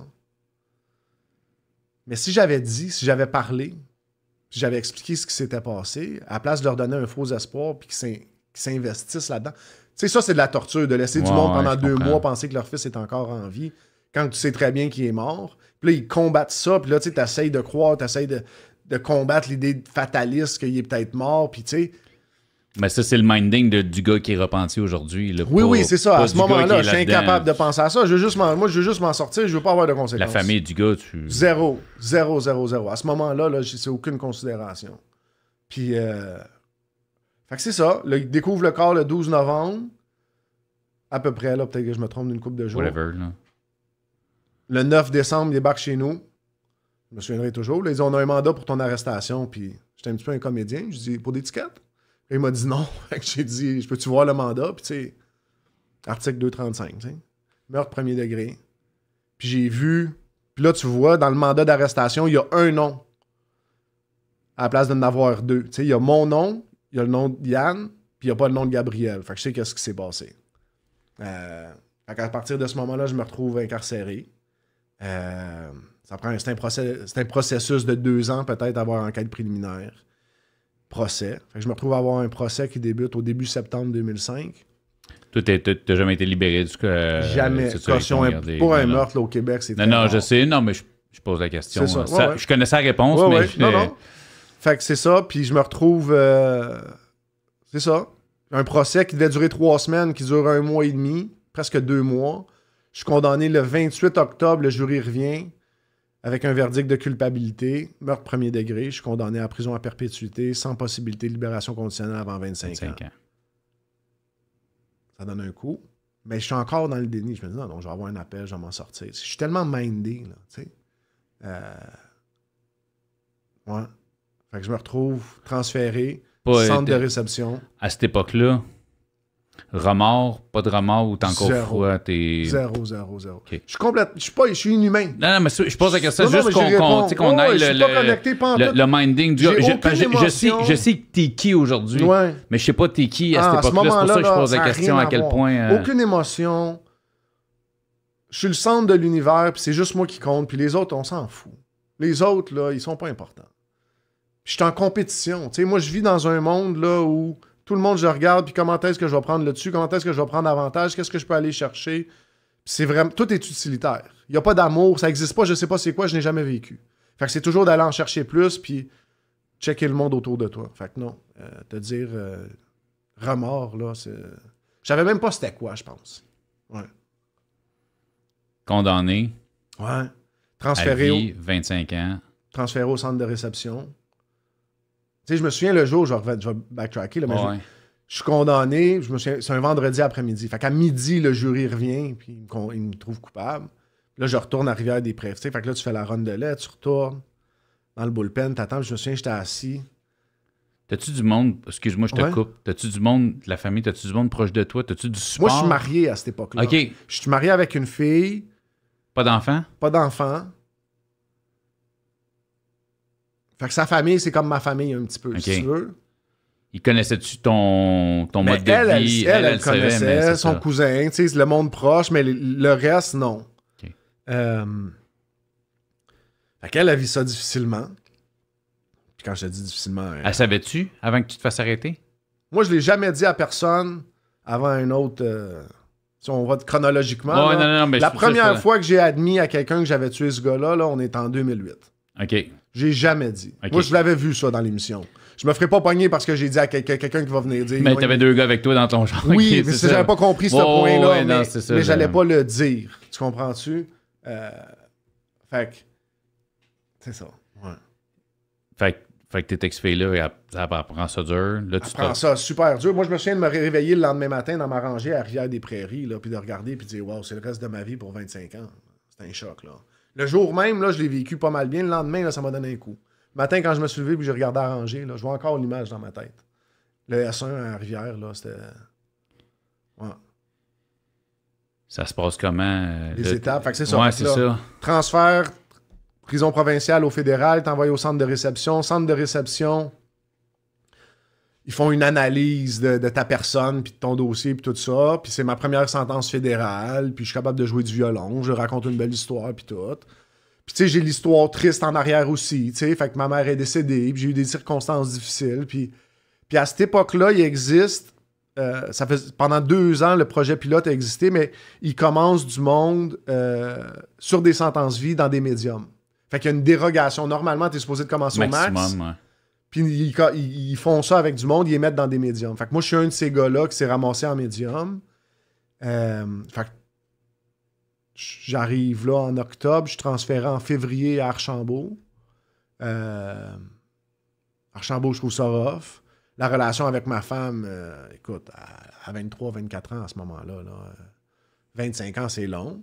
Mais si j'avais dit, si j'avais parlé, si j'avais expliqué ce qui s'était passé, à la place de leur donner un faux espoir puis qu'ils s'investissent là-dedans. Tu sais, ça, c'est de la torture, de laisser du monde pendant deux mois penser que leur fils est encore en vie quand tu sais très bien qu'il est mort. Puis là, ils combattent ça, puis là, tu sais, t'essayes de croire, t'essayes de, de combattre l'idée fataliste qu'il est peut-être mort, puis tu sais, mais ça, c'est le minding de, du gars qui est repenti aujourd'hui. oui, oui, c'est ça. À ce moment-là, je suis incapable de penser à ça. Je veux moi, je veux juste m'en sortir. Je veux pas avoir de conséquences. La famille du gars, tu. Zéro. Zéro, zéro, zéro. À ce moment-là, là, c'est aucune considération. Puis. Euh, fait que c'est ça. il découvre le corps le 12 novembre. À peu près, là. Peut-être que je me trompe d'une coupe de jours. Whatever, là. Le 9 décembre, il débarque chez nous. Je me souviendrai toujours. Là, ils ont On a un mandat pour ton arrestation. Puis j'étais un petit peu un comédien. Je dis Pour des tickets il m'a dit non. j'ai dit, je peux-tu voir le mandat? Puis, tu sais, article 235, meurtre premier degré. Puis j'ai vu, puis là, tu vois, dans le mandat d'arrestation, il y a un nom à la place de avoir deux. il y a mon nom, il y a le nom de Yann, puis il n'y a pas le nom de Gabriel. Fait que je sais qu'est-ce qui s'est passé. Euh, à partir de ce moment-là, je me retrouve incarcéré. Euh, ça prend c'est un, un processus de deux ans peut-être d'avoir enquête préliminaire procès. je me retrouve à avoir un procès qui débute au début septembre 2005. Toi, t'as jamais été libéré du euh, jamais. Caution pour un meurtre au Québec, c'est Non, non, je sais. Non, mais je, pose la question. Je connais sa réponse, Fait c'est ça, puis je me retrouve. Euh, c'est ça. Un procès qui devait durer trois semaines, qui dure un mois et demi, presque deux mois. Je suis condamné le 28 octobre, le jury revient avec un verdict de culpabilité, meurtre premier degré, je suis condamné à prison à perpétuité sans possibilité de libération conditionnelle avant 25, ans. Ça donne un coup. Mais je suis encore dans le déni. Je me dis, non, je vais avoir un appel, je vais m'en sortir. Je suis tellement mindé, là, tu euh, Fait que je me retrouve transféré, au centre de réception. À cette époque-là, Remords, pas de remords ou t'es encore froid, t'es. Zéro, zéro, zéro. Je suis complètement. Je suis pas. Je suis inhumain. Non, non, mais je pose la question juste qu'on qu'on aille le, le, le, minding du je, sais, je sais que t'es qui aujourd'hui, mais je sais pas t'es qui à cette ah, époque-là. C'est pour ça que je pose la question à, quel point. Euh, aucune émotion. Je suis le centre de l'univers, puis c'est juste moi qui compte, puis les autres, on s'en fout. Les autres, là, ils sont pas importants. Je suis en compétition. moi, je vis dans un monde là où tout le monde, je regarde, puis comment est-ce que je vais prendre le dessus, comment est-ce que je vais prendre davantage, qu'est-ce que je peux aller chercher. C'est vraiment, tout est utilitaire. Il n'y a pas d'amour, ça n'existe pas, je ne sais pas c'est quoi, je n'ai jamais vécu. Fait que c'est toujours d'aller en chercher plus, puis checker le monde autour de toi. Fait que non, euh, te dire euh, remords, là, c'est... Je savais même pas c'était quoi, je pense. Condamné. Ouais. Transféré. 25 ans. Transféré au centre de réception sais, je me souviens le jour, je vais, je backtracker, mais je, suis condamné, je me souviens, c'est un vendredi après-midi. Fait qu'à midi, le jury revient, puis il me, trouve coupable. Là, je retourne à Rivière des Preuves. Fait que là, tu fais la ronde de lait, tu retournes dans le bullpen, t'attends. Je me souviens, j'étais assis. T'as-tu du monde, excuse-moi, je te coupe, t'as-tu du monde, de la famille, t'as-tu du monde proche de toi, t'as-tu du support? Moi, je suis marié à cette époque-là. OK. Je suis marié avec une fille. Pas d'enfant? Pas d'enfant. Fait que sa famille, c'est comme ma famille un petit peu, si tu veux. Il connaissait-tu ton, ton mode elle, de vie? Elle, elle, elle, connaissait, son cousin, le monde proche, mais le, reste, non. Euh, fait qu'elle a vu ça difficilement. Puis quand je te dis difficilement... Hein. Elle, savait-tu avant que tu te fasses arrêter? Moi, je ne l'ai jamais dit à personne avant un autre... Euh, si on va chronologiquement. mais la première fois que j'ai admis à quelqu'un que j'avais tué ce gars-là, là, on est en 2008. OK. J'ai jamais dit. Moi, je l'avais vu ça dans l'émission. Je me ferais pas pogner parce que j'ai dit à quelqu'un qui va venir dire. Mais t'avais deux gars avec toi dans ton genre. Oui, mais mais j'avais pas compris ce point-là. mais, j'allais pas le dire. Tu comprends-tu? Euh... Fait que. C'est ça. Ouais. Fait que. Fait t'es là, et elle, prend ça dur. Là, tu ça super dur. Moi, je me souviens de me réveiller le lendemain matin dans ma rangée à Rivière des Prairies, là, puis de regarder, puis de dire, waouh, c'est le reste de ma vie pour 25 ans. C'était un choc, là. Le jour même, là, je l'ai vécu pas mal bien. Le lendemain, là, ça m'a donné un coup. Le matin, quand je me suis levé et j'ai regardé à là, je vois encore l'image dans ma tête. Le S1 à Rivière, là, c'était. Ça se passe comment? Les étapes. c'est ça. Transfert, prison provinciale au fédéral, envoyé au centre de réception. Centre de réception, ils font une analyse de, ta personne, puis de ton dossier, puis tout ça. Puis c'est ma première sentence fédérale, puis je suis capable de jouer du violon, je raconte une belle histoire, puis tout. Puis tu sais, j'ai l'histoire triste en arrière aussi, tu sais, fait que ma mère est décédée, puis j'ai eu des circonstances difficiles. Puis, à cette époque-là, il existe, euh, ça fait, pendant deux ans, le projet pilote a existé, mais il commence du monde euh, sur des sentences vie dans des médiums. Fait qu'il y a une dérogation. Normalement, tu es supposé de commencer au max. Puis ils, font ça avec du monde, ils les mettent dans des médiums. Fait moi, je suis un de ces gars-là qui s'est ramassé en médium. Euh, fait j'arrive là en octobre, je suis transféré en février à Archambault. Euh, Archambault, je trouve ça rough. La relation avec ma femme, euh, écoute, à, 23-24 ans à ce moment-là, 25 ans, c'est long.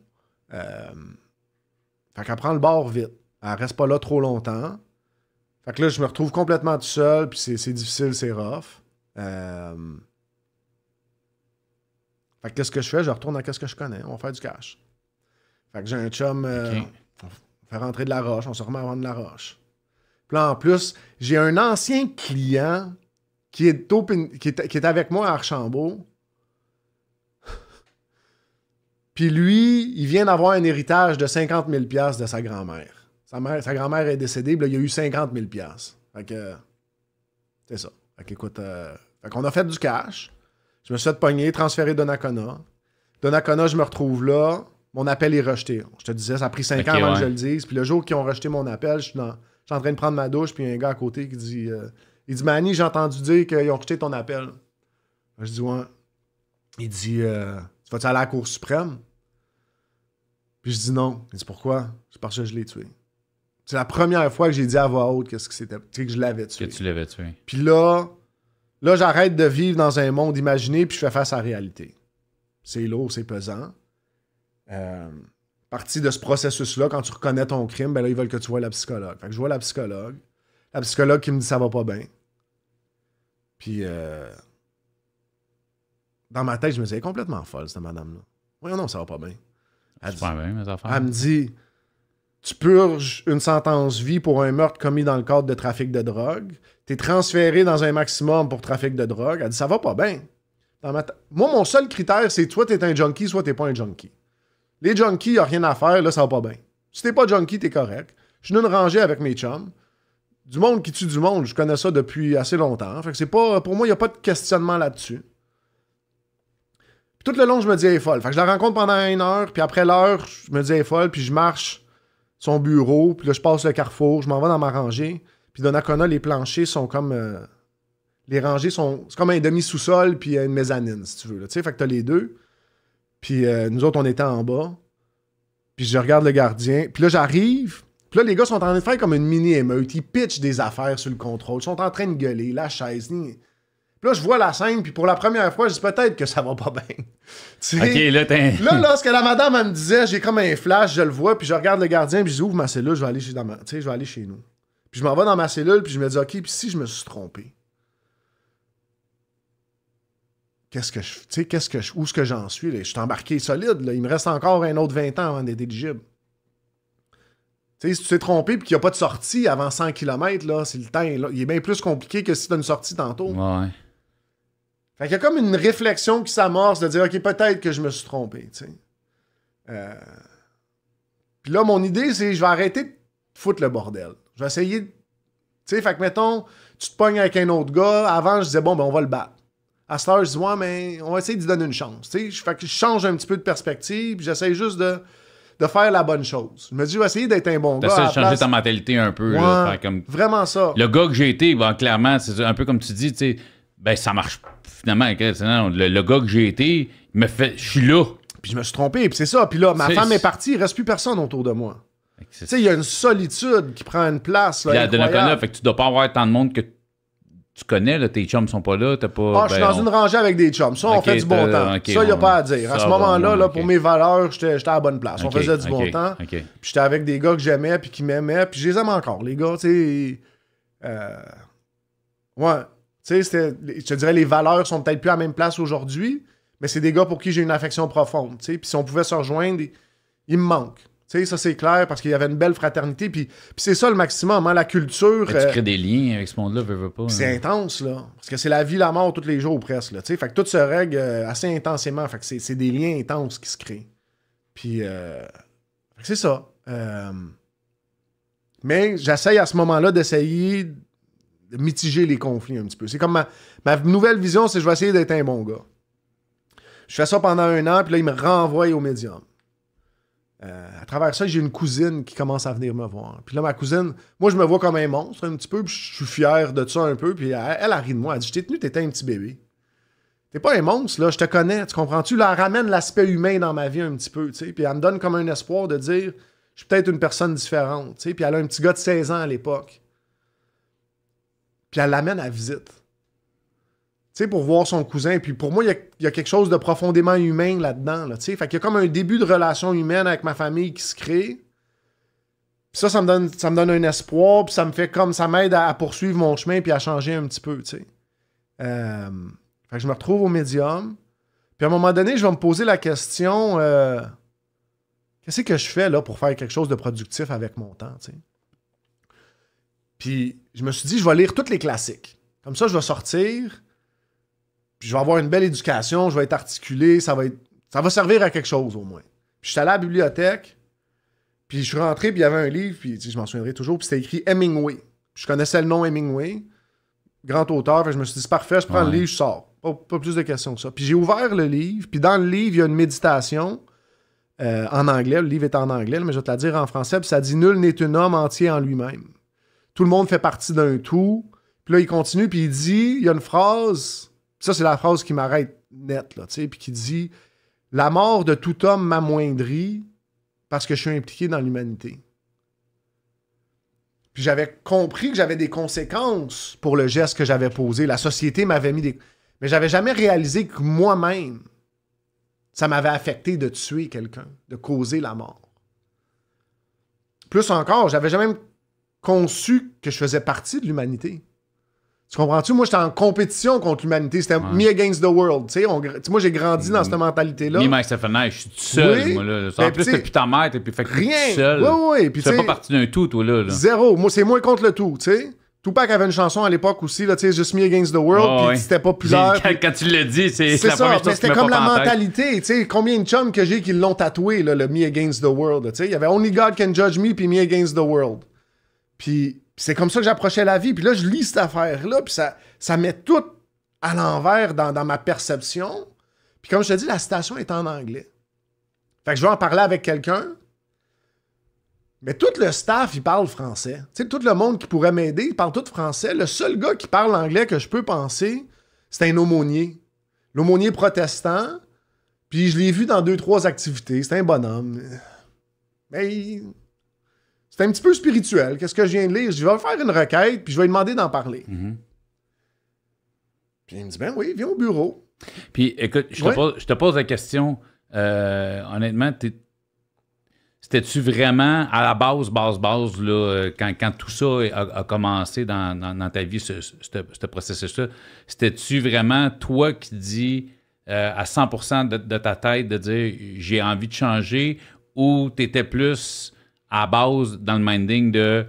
fait qu'elle prend le bord vite. Elle reste pas là trop longtemps. Fait que là, je me retrouve complètement tout seul, puis c'est difficile, c'est rough. Euh, fait que qu'est-ce que je fais? Je retourne à qu'est-ce que je connais. On va faire du cash. Fait que j'ai un chum. Euh, on fait rentrer de la roche. On se remet à vendre de la roche. Puis là, en plus, j'ai un ancien client qui est, avec moi à Archambault. puis lui, il vient d'avoir un héritage de 50 000 de sa grand-mère. Sa, mère, grand-mère est décédée, il y a eu 50 000 C'est ça. On euh, qu'on a fait du cash. Je me suis fait pogner, transférer Donacona. Donacona, je me retrouve là. Mon appel est rejeté. Je te disais, ça a pris 5 ans avant que je le dise. Puis le jour qu'ils ont rejeté mon appel, je suis, en train de prendre ma douche. Puis un gars à côté qui dit euh, Il dit, Manny, j'ai entendu dire qu'ils ont rejeté ton appel. Je dis Ouais. Il dit euh, Tu vas-tu aller à la Cour suprême Puis je dis non. Il dit Pourquoi C'est parce que je l'ai tué. C'est la première fois que j'ai dit à voix haute qu'est-ce que c'était, que je l'avais tué. Que tu l'avais tué. Puis là, là j'arrête de vivre dans un monde imaginé puis je fais face à la réalité. C'est lourd, c'est pesant. Euh, partie de ce processus-là, quand tu reconnais ton crime, ben là, ils veulent que tu vois la psychologue. Fait que je vois la psychologue. La psychologue qui me dit ça va pas bien. Puis euh, dans ma tête, je me disais complètement folle, cette madame-là. Oui, non, ça va pas bien. elle me dit tu purges une sentence vie pour un meurtre commis dans le cadre de trafic de drogue. Tu es transféré dans un maximum pour trafic de drogue. Elle dit Ça va pas bien. Moi, mon seul critère, c'est soit tu es un junkie, soit tu pas un junkie. Les junkies, il a rien à faire, là, ça va pas bien. Si t'es pas junkie, t'es correct. Je suis une rangée avec mes chums. Du monde qui tue du monde, je connais ça depuis assez longtemps. Fait c'est pas. Pour moi, il n'y a pas de questionnement là-dessus. Puis tout le long, je me dis, elle est folle. que je la rencontre pendant une heure, puis après l'heure, je me dis, elle est folle, puis je marche son bureau, puis là, je passe le carrefour, je m'en vais dans ma rangée. Puis Donnacona, les planchers sont comme. Euh, les rangées sont. C'est comme un demi-sous-sol, puis une mezzanine, si tu veux. Tu sais, fait que t'as les deux. Puis euh, nous autres, on était en bas. Puis je regarde le gardien. Puis là, j'arrive. Puis là, les gars sont en train de faire comme une mini-émeute. Ils pitchent des affaires sur le contrôle. Ils sont en train de gueuler. La chaise là, je vois la scène, puis pour la première fois, je dis peut-être que ça va pas bien. ok, là, là, là, ce la madame me disait, j'ai comme un flash, je le vois, puis je regarde le gardien, puis je dis ouvre ma cellule, je vais aller chez, je vais aller chez nous. Puis je m'en vais dans ma cellule, puis je me dis ok, puis si je me suis trompé, qu'est-ce que je. Tu sais, qu'est-ce que je. Où est-ce que j'en suis? Là? Je suis embarqué solide, là. Il me reste encore un autre 20 ans avant d'être éligible. Tu sais, si tu t'es trompé puis qu'il n'y a pas de sortie avant 100 km, là, c'est le temps. Là, il est bien plus compliqué que si tu as une sortie tantôt. Ouais. Fait qu'il y a comme une réflexion qui s'amorce de dire, OK, peut-être que je me suis trompé, tu euh, Puis là, mon idée, c'est je vais arrêter de foutre le bordel. Je vais essayer de... Tu sais, fait que mettons, tu te pognes avec un autre gars. Avant, je disais, bon, ben, on va le battre. À ce heure, je dis, ouais, mais on va essayer de donner une chance. fait que je change un petit peu de perspective, j'essaie juste de, faire la bonne chose. Je me dis, je vais essayer d'être un bon gars. T'essaies de changer ta mentalité un peu. Vraiment ça. Le gars que j'ai été, ben, clairement, c'est un peu comme tu dis, tu ben, ça marche pas finalement, le, le gars que j'ai été, il me fait, je suis là. Puis je me suis trompé, puis c'est ça. Puis là, ma femme est partie, il reste plus personne autour de moi. Tu sais, il y a une solitude qui prend une place. Là, de la fait que tu dois pas avoir tant de monde que tu connais, tes chums sont pas là, t'as pas. Ah, je suis ben, dans une rangée avec des chums. Ça, on fait du bon temps. ça, il n'y a pas à dire. À ce moment-là, pour mes valeurs, j'étais à la bonne place. On faisait du bon temps. Puis j'étais avec des gars que j'aimais, puis qui m'aimaient, puis je les aime encore. Les gars, tu sais. Euh, ouais. Tu sais, je te dirais, les valeurs sont peut-être plus à la même place aujourd'hui, mais c'est des gars pour qui j'ai une affection profonde. Tu puis si on pouvait se rejoindre, il me manque. Tu sais, ça c'est clair parce qu'il y avait une belle fraternité. Puis, c'est ça le maximum, hein, la culture. tu euh, crées des liens avec ce monde-là, veux, veux pas. C'est hein. intense, là. Parce que c'est la vie, la mort tous les jours presque. Là, fait que tout se règle euh, assez intensément. Fait que c'est des liens intenses qui se créent. Puis euh, c'est ça. mais j'essaye à ce moment-là d'essayer mitiger les conflits un petit peu. C'est comme ma, nouvelle vision, c'est je vais essayer d'être un bon gars. Je fais ça pendant un an, puis là, il me renvoie au médium. Euh, à travers ça, j'ai une cousine qui commence à venir me voir. Puis là, ma cousine, moi, je me vois comme un monstre un petit peu, puis je suis fier de ça un peu. Puis elle, elle, de moi. Elle dit Je t'ai tenu, t'étais un petit bébé. T'es pas un monstre, là, je te connais, tu comprends-tu? Là, elle ramène l'aspect humain dans ma vie un petit peu, tu sais. Puis elle me donne comme un espoir de dire Je suis peut-être une personne différente, tu sais. Puis elle a un petit gars de 16 ans à l'époque puis elle l'amène à visite. Tu sais, pour voir son cousin. Puis pour moi, il y, a quelque chose de profondément humain là-dedans. Là, tu sais, fait qu'il y a comme un début de relation humaine avec ma famille qui se crée. Puis ça, ça me donne, ça me donne un espoir, puis ça me fait comme ça m'aide à, poursuivre mon chemin puis à changer un petit peu, tu sais. Euh, fait que je me retrouve au médium. Puis à un moment donné, je vais me poser la question euh, qu'est-ce que je fais là pour faire quelque chose de productif avec mon temps, tu sais? Puis je me suis dit, je vais lire tous les classiques. Comme ça, je vais sortir, puis je vais avoir une belle éducation, je vais être articulé, ça va, être, ça va servir à quelque chose au moins. Puis je suis allé à la bibliothèque, puis je suis rentré, puis il y avait un livre, puis je m'en souviendrai toujours, puis c'était écrit Hemingway. je connaissais le nom Hemingway, grand auteur, puis je me suis dit, c'est parfait, je prends le livre, je sors. Pas, plus de questions que ça. Puis j'ai ouvert le livre, puis dans le livre, il y a une méditation euh, en anglais, le livre est en anglais, mais je vais te la dire en français, puis ça dit Nul n'est un homme entier en lui-même tout le monde fait partie d'un tout. Puis là, il continue, puis il dit, il y a une phrase, ça c'est la phrase qui m'arrête net, là, tu sais, puis qui dit, la mort de tout homme m'amoindrit parce que je suis impliqué dans l'humanité. Puis j'avais compris que j'avais des conséquences pour le geste que j'avais posé. La société m'avait mis des... Mais j'avais jamais réalisé que moi-même, ça m'avait affecté de tuer quelqu'un, de causer la mort. Plus encore, j'avais jamais conçu que je faisais partie de l'humanité. Tu comprends-tu? Moi, j'étais en compétition contre l'humanité. C'était me against the world. on, moi, j'ai grandi dans mm. cette mentalité-là. Me, myself and je suis tout seul, moi, là. Ben, en plus, t'es plus ta mère, t'es plus fait que rien. Tout seul. Oui, oui. Puis, tu fais pas partie d'un tout, toi, là. Zéro. Moi, c'est moi contre le tout, tu sais. Tupac avait une chanson à l'époque aussi, là, tu sais, Just Me Against the World, puis c'était populaire. Quand, quand tu le dis, c'est la ça, première chose c'était comme la mentalité, tu sais, combien de chums que j'ai qui l'ont tatoué, là, le Me Against the World, tu sais. Il y avait Only God Can Judge Me, puis Me Against the World. Puis c'est comme ça que j'approchais la vie. Puis là, je lis cette affaire-là, puis ça, ça met tout à l'envers dans, ma perception. Puis comme je te dis, la citation est en anglais. Fait que je vais en parler avec quelqu'un. Mais tout le staff, il parle français. Tu sais, tout le monde qui pourrait m'aider, il parle tout français. Le seul gars qui parle anglais que je peux penser, c'est un aumônier. L'aumônier protestant. Puis je l'ai vu dans deux, trois activités. C'est un bonhomme. Mais c'est un petit peu spirituel. Qu'est-ce que je viens de lire? Je vais faire une requête, puis je vais lui demander d'en parler. Mhm. Puis il me dit, ben oui, viens au bureau. Puis écoute, je te, pose, je te pose, la question, euh, honnêtement, c'était-tu vraiment à la base, base, base, là, euh, quand, tout ça a, commencé dans, dans, ta vie, ce, processus-là, c'était-tu vraiment toi qui dis euh, à 100% de, ta tête de dire j'ai envie de changer ou tu étais plus à base dans le minding de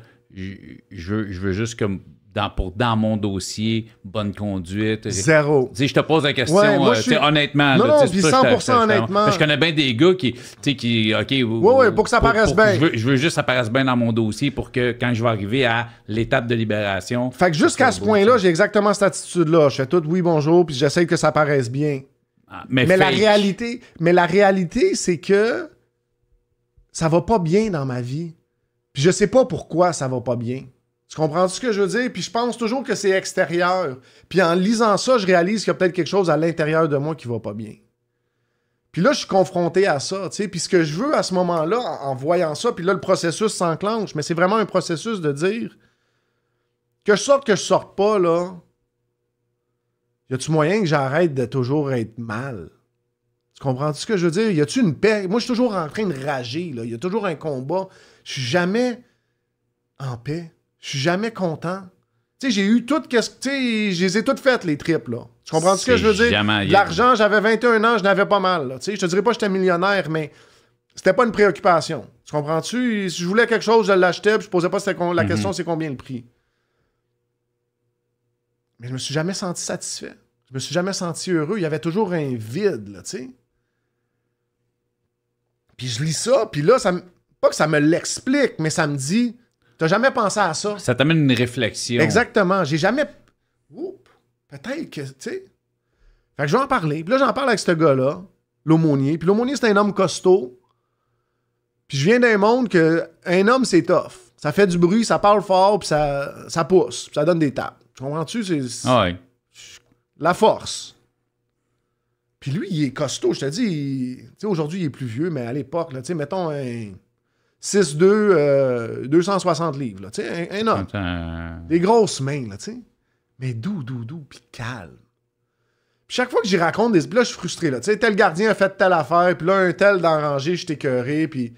je, veux, juste que dans, pour, dans mon dossier, bonne conduite. Zéro. Tu je te pose la question, euh, honnêtement. Non, 100% honnêtement. je connais bien des gars qui, tu sais, qui, OK. Oui, oui, pour que ça paraisse bien. Je veux, juste que ça paraisse bien dans mon dossier pour que quand je vais arriver à l'étape de libération. Fait que jusqu'à ce point-là, j'ai exactement cette attitude-là. Je fais tout oui, bonjour, puis j'essaie que ça paraisse bien. Ah, mais la réalité, mais la réalité, c'est que ça va pas bien dans ma vie. Puis je sais pas pourquoi ça va pas bien. Tu comprends ce que je veux dire? Puis je pense toujours que c'est extérieur. Puis en lisant ça, je réalise qu'il y a peut-être quelque chose à l'intérieur de moi qui va pas bien. Puis là, je suis confronté à ça, tu Puis ce que je veux à ce moment-là, en voyant ça, puis là, le processus s'enclenche. Mais c'est vraiment un processus de dire que je sorte, que je sorte pas, là. Y a-tu moyen que j'arrête de toujours être mal? Tu comprends ce que je veux dire? Y a-tu une paix? Moi, je suis toujours en train de rager. Là. Y a toujours un combat. Je suis jamais en paix. Je suis jamais content. Tu sais, j'ai eu tout. Tu sais, je les ai toutes faites, les tripes. Là. Tu comprends ce que je veux dire? L'argent, j'avais 21 ans, je n'avais pas mal. Là. Tu je te dirais pas que j'étais millionnaire, mais c'était pas une préoccupation. Tu comprends-tu? Si je voulais quelque chose, je l'achetais, puis je posais pas la mhm. question, c'est combien le prix. Mais je me suis jamais senti satisfait. Je me suis jamais senti heureux. Il y avait toujours un vide, là, tu sais. Puis je lis ça, puis là, ça pas que ça me l'explique, mais ça me dit T'as jamais pensé à ça. Ça t'amène une réflexion. Exactement. J'ai jamais. Oups, peut-être que. Tu sais. Fait que je vais en parler. Puis là, j'en parle avec ce gars-là, l'aumônier. Puis l'aumônier, c'est un homme costaud. Puis je viens d'un monde que un homme, c'est tough. Ça fait du bruit, ça parle fort, puis ça, ça pousse, puis ça donne des tapes. Comprends-tu? C'est. Ah ouais. La force. Puis lui, il est costaud. Je te dis, sais aujourd'hui, il est plus vieux, mais à l'époque, mettons un 6-2, 260 euh, livres. Là, un, un Des grosses mains, là, mais doux, doux, doux, puis calme. Puis chaque fois que j'y raconte des. Puis là, je suis frustré. tel gardien a fait telle affaire, puis là, un tel d'enranger, j'étais rangée, je puis.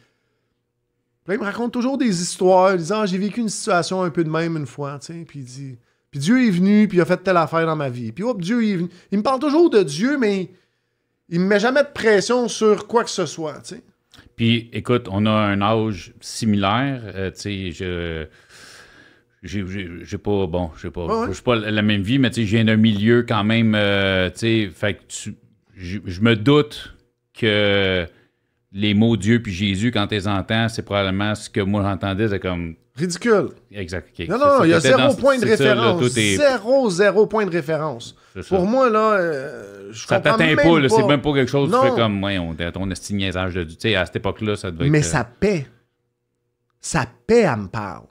il me raconte toujours des histoires, disant ah, J'ai vécu une situation un peu de même une fois, tu Puis il dit Puis Dieu est venu, puis il a fait telle affaire dans ma vie. Puis hop, Dieu est venu. Il me parle toujours de Dieu, mais il me met jamais de pression sur quoi que ce soit, tu sais. Puis, écoute, on a un âge similaire, euh, tu sais, je... J'ai pas, bon, j'ai pas, pas la même vie, mais tu sais, je viens d'un milieu quand même, euh, tu sais, fait que tu, je me doute que les mots Dieu puis Jésus, quand tu les entends, c'est probablement ce que moi j'entendais, c'est comme. Ridicule. Exact. Non, non, il y a zéro point de référence. Zéro, zéro point de référence. Pour moi, là, euh, je ça comprends même pas. pas. C'est même pas quelque chose tu fais comme, ouais, on, est a ce de Dieu. Tu sais, à cette époque-là, ça devait Mais ça euh, paie. Ça paie, elle me parle.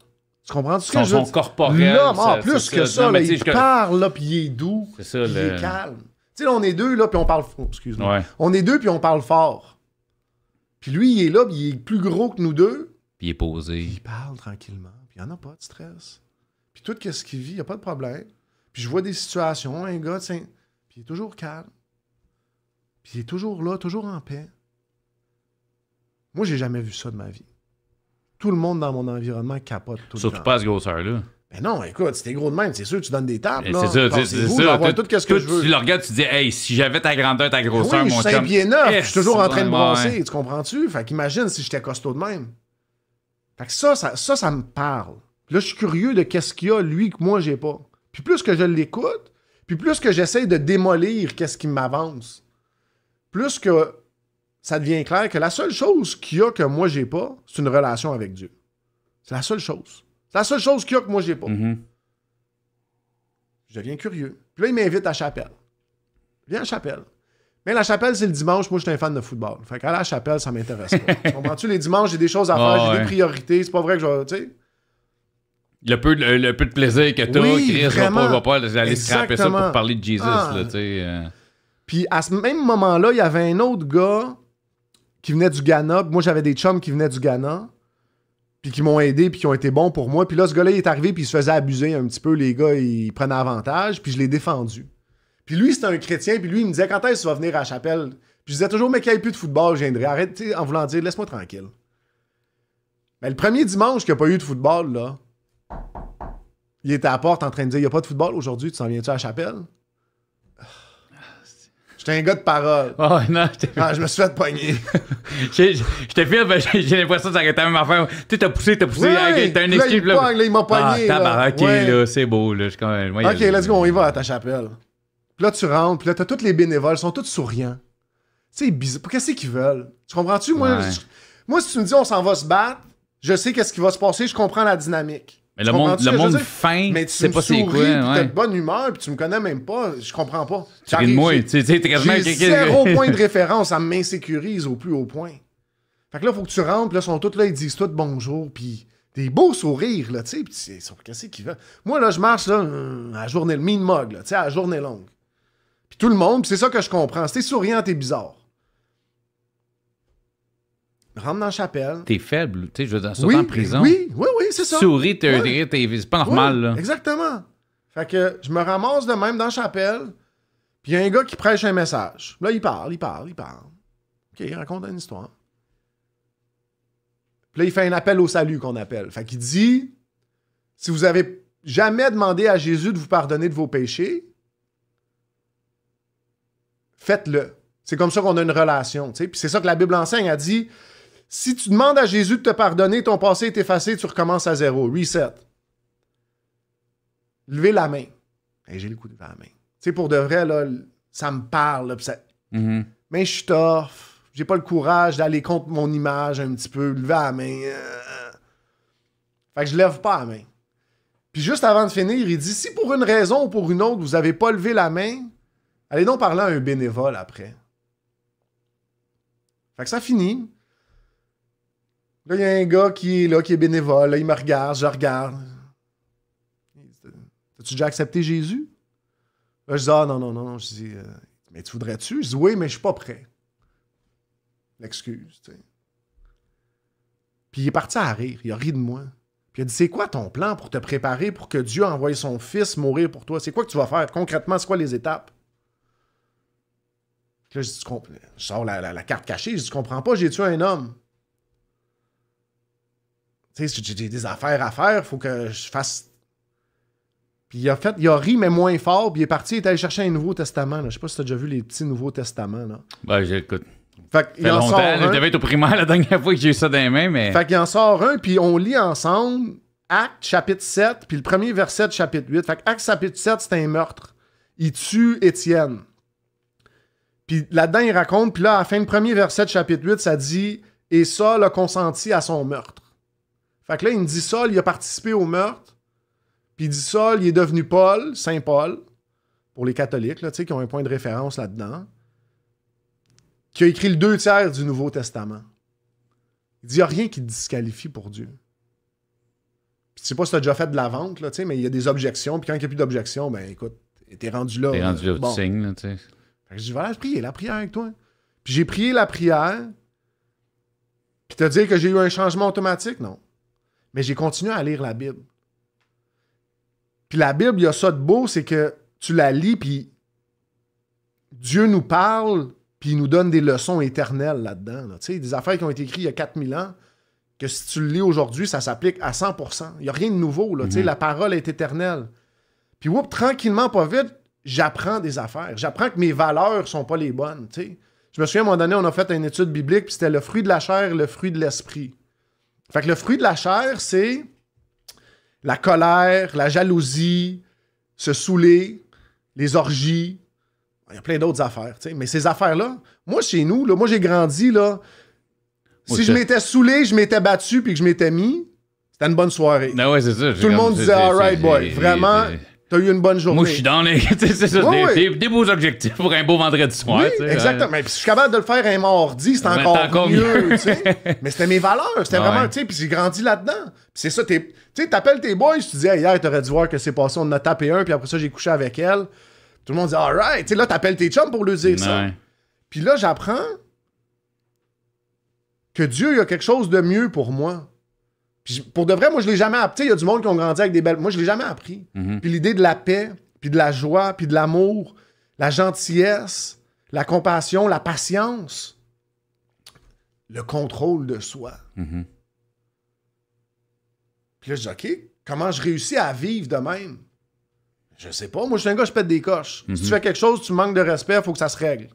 Tu comprends ce que je veux dire? Son Non, en plus que ça, il parle, là, puis il est doux, ça, puis il est calme. Tu sais, on est deux, là, puis on parle... Oh, excuse-moi. On est deux, puis on parle fort. Puis lui, il est là, puis il est plus gros que nous deux. Puis il est posé. il parle tranquillement. Puis il n'y en a pas de stress. Puis tout ce qu'il vit, il n'y a pas de problème. Puis je vois des situations, un gars, tiens, puis il est toujours calme. Puis il est toujours là, toujours en paix. Moi, j'ai jamais vu ça de ma vie. Tout le monde dans mon environnement capote tout Surtout le pas à grosseur-là. Mais non, écoute, si t'es gros de même, c'est sûr que tu donnes des tables. C'est ça, c'est Tu, tout ce que je veux. Tu le regardes, tu dis, hey, si j'avais ta grandeur, ta ah grosseur, mon chum. Je suis bien neuf, je suis toujours en train de brosser. tu comprends-tu? Fait qu'imagine si j'étais costaud de même. Fait que ça, ça, ça, ça me parle. Là, je suis curieux de qu'est-ce qu'il y a, lui, que moi, j'ai pas. Puis plus que je l'écoute, puis plus que j'essaye de démolir qu'est-ce qui m'avance, plus que ça devient clair que la seule chose qu'il y a que moi, j'ai pas, c'est une relation avec Dieu. C'est la seule chose. C'est la seule chose qu'il que moi, j'ai pas. Mm-hmm. Je deviens curieux. Puis là, il m'invite à Chapelle. Viens à Chapelle. Mais la chapelle, c'est le dimanche. Moi, je suis un fan de football. Fait à la chapelle, ça m'intéresse pas. tu comprends-tu? Les dimanches, j'ai des choses à faire, ah, j'ai des priorités. C'est pas vrai que je. Tu sais. Le peu, peu de plaisir que toi oui, Chris, va pas, aller pas aller scraper ça pour parler de Jesus. Ah. Euh. Puis à ce même moment-là, il y avait un autre gars qui venait du Ghana. Moi, j'avais des chums qui venaient du Ghana puis qui m'ont aidé, puis qui ont été bons pour moi. Puis là, ce gars-là, il est arrivé, puis il se faisait abuser un petit peu. Les gars, ils prenaient avantage, puis je l'ai défendu. Puis lui, c'était un chrétien, puis lui, il me disait quand est-ce que tu vas venir à la chapelle Puis je disais toujours, mais qu'il n'y ait plus de football, je viendrai. Arrête, en voulant dire, laisse-moi tranquille. Mais le premier dimanche qu'il n'y a pas eu de football, là, il était à la porte en train de dire, il n'y a pas de football aujourd'hui, tu s'en viens-tu à la chapelle J'étais un gars de parole. Oh non, ah, je, me suis fait pogner. je t'ai fait, ben, j'ai l'impression que ça a été la même affaire. Tu t'as poussé, t'as poussé. t'as un excuse là. Il m'a ah, pogné. ok, là, c'est beau. Là, quand même, ok, let's go, on y va à ta chapelle. Puis là, tu rentres, puis là, t'as tous les bénévoles, ils sont tous souriants. C'est bizarre. Qu'est-ce qu'ils veulent? Tu comprends-tu? Moi, moi, si tu me dis on s'en va se battre, je sais qu'est-ce qui va se passer, je comprends la dynamique. Mais le monde, le monde fin, mais tu sais pas c'est quoi. Ouais. de bonne humeur, puis tu me connais même pas, je comprends pas. Tu ris tu sais, t'es quasiment... J'ai zéro point de référence, ça m'insécurise au plus haut point. Fait que là, faut que tu rentres, là, sont tous là, ils disent tout bonjour, puis des beaux sourires, là, tu sais, puis ils sont cassés qui veulent. Moi, là, je marche, là, euh, à journée, le mine mug, là, tu sais, à journée longue. Puis tout le monde, c'est ça que je comprends, si t'es souriant, t'es bizarre rentre dans la chapelle. T'es faible, tu sais, je veux dire, en prison. Oui, oui, oui, c'est ça. Souris, t'es ouais. c'est pas normal, là. Exactement. Fait que je me ramasse de même dans la chapelle, puis y a un gars qui prêche un message. Là, il parle, il parle, il parle. OK, il raconte une histoire. Puis là, il fait un appel au salut qu'on appelle. Fait qu'il dit si vous avez jamais demandé à Jésus de vous pardonner de vos péchés, faites-le. C'est comme ça qu'on a une relation. T'sais. Puis c'est ça que la Bible enseigne. Elle dit si tu demandes à Jésus de te pardonner, ton passé est effacé, tu recommences à zéro. Reset. Levez la main. J'ai le coup de lever la main. Tu pour de vrai, ça me parle. Mm-hmm. Mais je suis tough. J'ai pas le courage d'aller contre mon image un petit peu. Levez la main. Euh, euh. Fait que je lève pas la main. Puis juste avant de finir, il dit si pour une raison ou pour une autre, vous n'avez pas levé la main, allez donc parler à un bénévole après. Fait que ça finit. Là, il y a un gars qui est là, qui est bénévole. il me regarde, je regarde. « tu déjà accepté Jésus? Là, je dis, ah non, non, non. Je dis, euh, mais tu voudrais-tu? Je dis, oui, mais je suis pas prêt. L'excuse, tu sais. Puis il est parti à rire. Il a ri de moi. Puis il a dit, c'est quoi ton plan pour te préparer pour que Dieu envoie son fils mourir pour toi? C'est quoi que tu vas faire? Concrètement, c'est quoi les étapes? là, je sors la, carte cachée. Je dis, tu comprends pas, j'ai tué un homme. Tu sais, j'ai des affaires à faire, faut que je fasse. Puis il a fait, il a ri, mais moins fort, puis il est parti, il est allé chercher un Nouveau Testament. Là. Je sais pas si t'as déjà vu les petits Nouveaux Testaments. Là. Ben, j'écoute. Fait, il en longtemps, il devait être au primaire la dernière fois que j'ai eu ça dans les mains, mais. Fait qu'il en sort un, puis on lit ensemble Acte chapitre 7, puis le premier verset de chapitre 8. Fait qu'Acte Acte chapitre 7, c'est un meurtre. Il tue Étienne. Puis là-dedans, il raconte, puis là, à la fin du premier verset de chapitre 8, ça dit Et ça l'a consenti à son meurtre. Fait que là, il me dit ça il a participé au meurtre. Puis il dit ça il est devenu Paul, Saint Paul, pour les catholiques, là, qui ont un point de référence là-dedans, qui a écrit le deux tiers du Nouveau Testament. Il dit, il n'y a rien qui te disqualifie pour Dieu. Puis tu sais pas si tu as déjà fait de la vente, là, mais il y a des objections. Puis quand il n'y a plus d'objections, ben écoute, t'es rendu là. rendu là, signe, tu sais. Fait que je dis, voilà, je prie, la prière avec toi. Puis j'ai prié la prière. Puis te dire que j'ai eu un changement automatique, non. Mais j'ai continué à lire la Bible. Puis la Bible, il y a ça de beau, c'est que tu la lis, puis Dieu nous parle, puis il nous donne des leçons éternelles là-dedans. des affaires qui ont été écrites il y a 4000 ans, que si tu le lis aujourd'hui, ça s'applique à 100%. Il n'y a rien de nouveau. Mhm. la parole est éternelle. Puis, tranquillement, pas vite, j'apprends des affaires. J'apprends que mes valeurs sont pas les bonnes. Je me souviens, à un moment donné, on a fait une étude biblique, puis c'était le fruit de la chair, le fruit de l'esprit. Fait que le fruit de la chair, c'est la colère, la jalousie, se saouler, les orgies. Il y a plein d'autres affaires, tu sais. Mais ces affaires-là, moi, chez nous, là, moi, j'ai grandi, là. si je m'étais saoulé, je m'étais battu, puis que je m'étais mis, c'était une bonne soirée. Non, ouais, ça, Tout le monde disait, right boy. Vraiment, T'as eu une bonne journée. Moi, je suis dans les. c'est ça, des, beaux objectifs pour un beau vendredi soir. exactement. Euh. Mais si je suis capable de le faire un mardi, c'est encore, mieux. mais c'était mes valeurs. C'était vraiment. Puis j'ai grandi là-dedans. c'est ça, tu sais, t'appelles tes boys, tu disais hier, t'aurais dû voir que c'est passé, on en a tapé un, puis après ça, j'ai couché avec elle. Tout le monde dit, alright. Tu sais, là, t'appelles tes chums pour lui dire ça. Puis là, j'apprends que Dieu, il y a quelque chose de mieux pour moi pour de vrai, moi, je l'ai jamais appris. Il y a du monde qui ont grandi avec des belles. Moi, je l'ai jamais appris. Mhm. Puis l'idée de la paix, puis de la joie, puis de l'amour, la gentillesse, la compassion, la patience, le contrôle de soi. Mhm. Puis là, je dis, OK, comment je réussis à vivre de même? Je sais pas. Moi, je suis un gars, je pète des coches. Si tu mhm. fais quelque chose, tu manques de respect, il faut que ça se règle.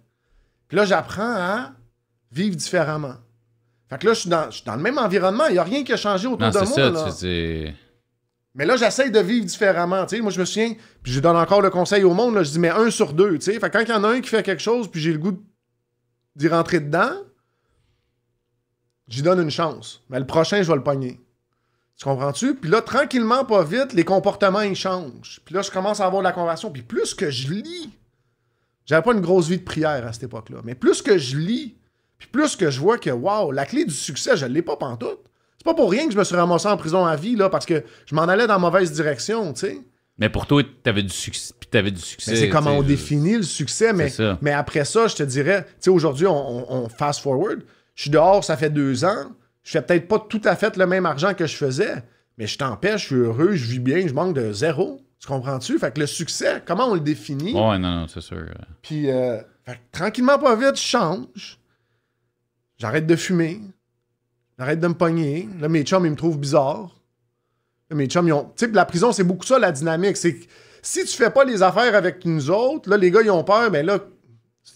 Puis là, j'apprends à vivre différemment. Fait que là, je suis dans, le même environnement. Il n'y a rien qui a changé autour de moi. Ça, Mais là, j'essaye de vivre différemment. Moi, je me souviens, puis je donne encore le conseil au monde, là, je dis, mais un sur deux. Fait que quand il y en a un qui fait quelque chose, puis j'ai le goût d'y rentrer dedans, j'y donne une chance. Mais le prochain, je vais le pogner. Tu comprends-tu? Puis là, tranquillement, pas vite, les comportements, ils changent. Puis là, je commence à avoir de la conversion. Puis plus que je lis, j'avais pas une grosse vie de prière à cette époque-là, mais plus que je lis, puis plus que je vois que, waouh, la clé du succès, je ne l'ai pas pantoute. C'est pas pour rien que je me suis ramassé en prison à vie, là, parce que je m'en allais dans la mauvaise direction, tu sais. Mais pour toi, t'avais du, avais du succès. C'est comment on définit le succès, mais, après ça, je te dirais, tu sais, aujourd'hui, on, fast forward. Je suis dehors, ça fait deux ans. Je fais peut-être pas tout à fait le même argent que je faisais, mais je t'empêche, je suis heureux, je vis bien, je manque de zéro. Tu comprends-tu? Fait que le succès, comment on le définit? Ouais, non, non, c'est sûr. Puis, euh, tranquillement, pas vite, je change. J'arrête de fumer. J'arrête de me pogner. Là, mes chums, ils me trouvent bizarre. Là, mes chums, ils ont. Tu sais, la prison, c'est beaucoup ça, la dynamique. C'est que si tu fais pas les affaires avec nous autres, là, les gars, ils ont peur, mais là,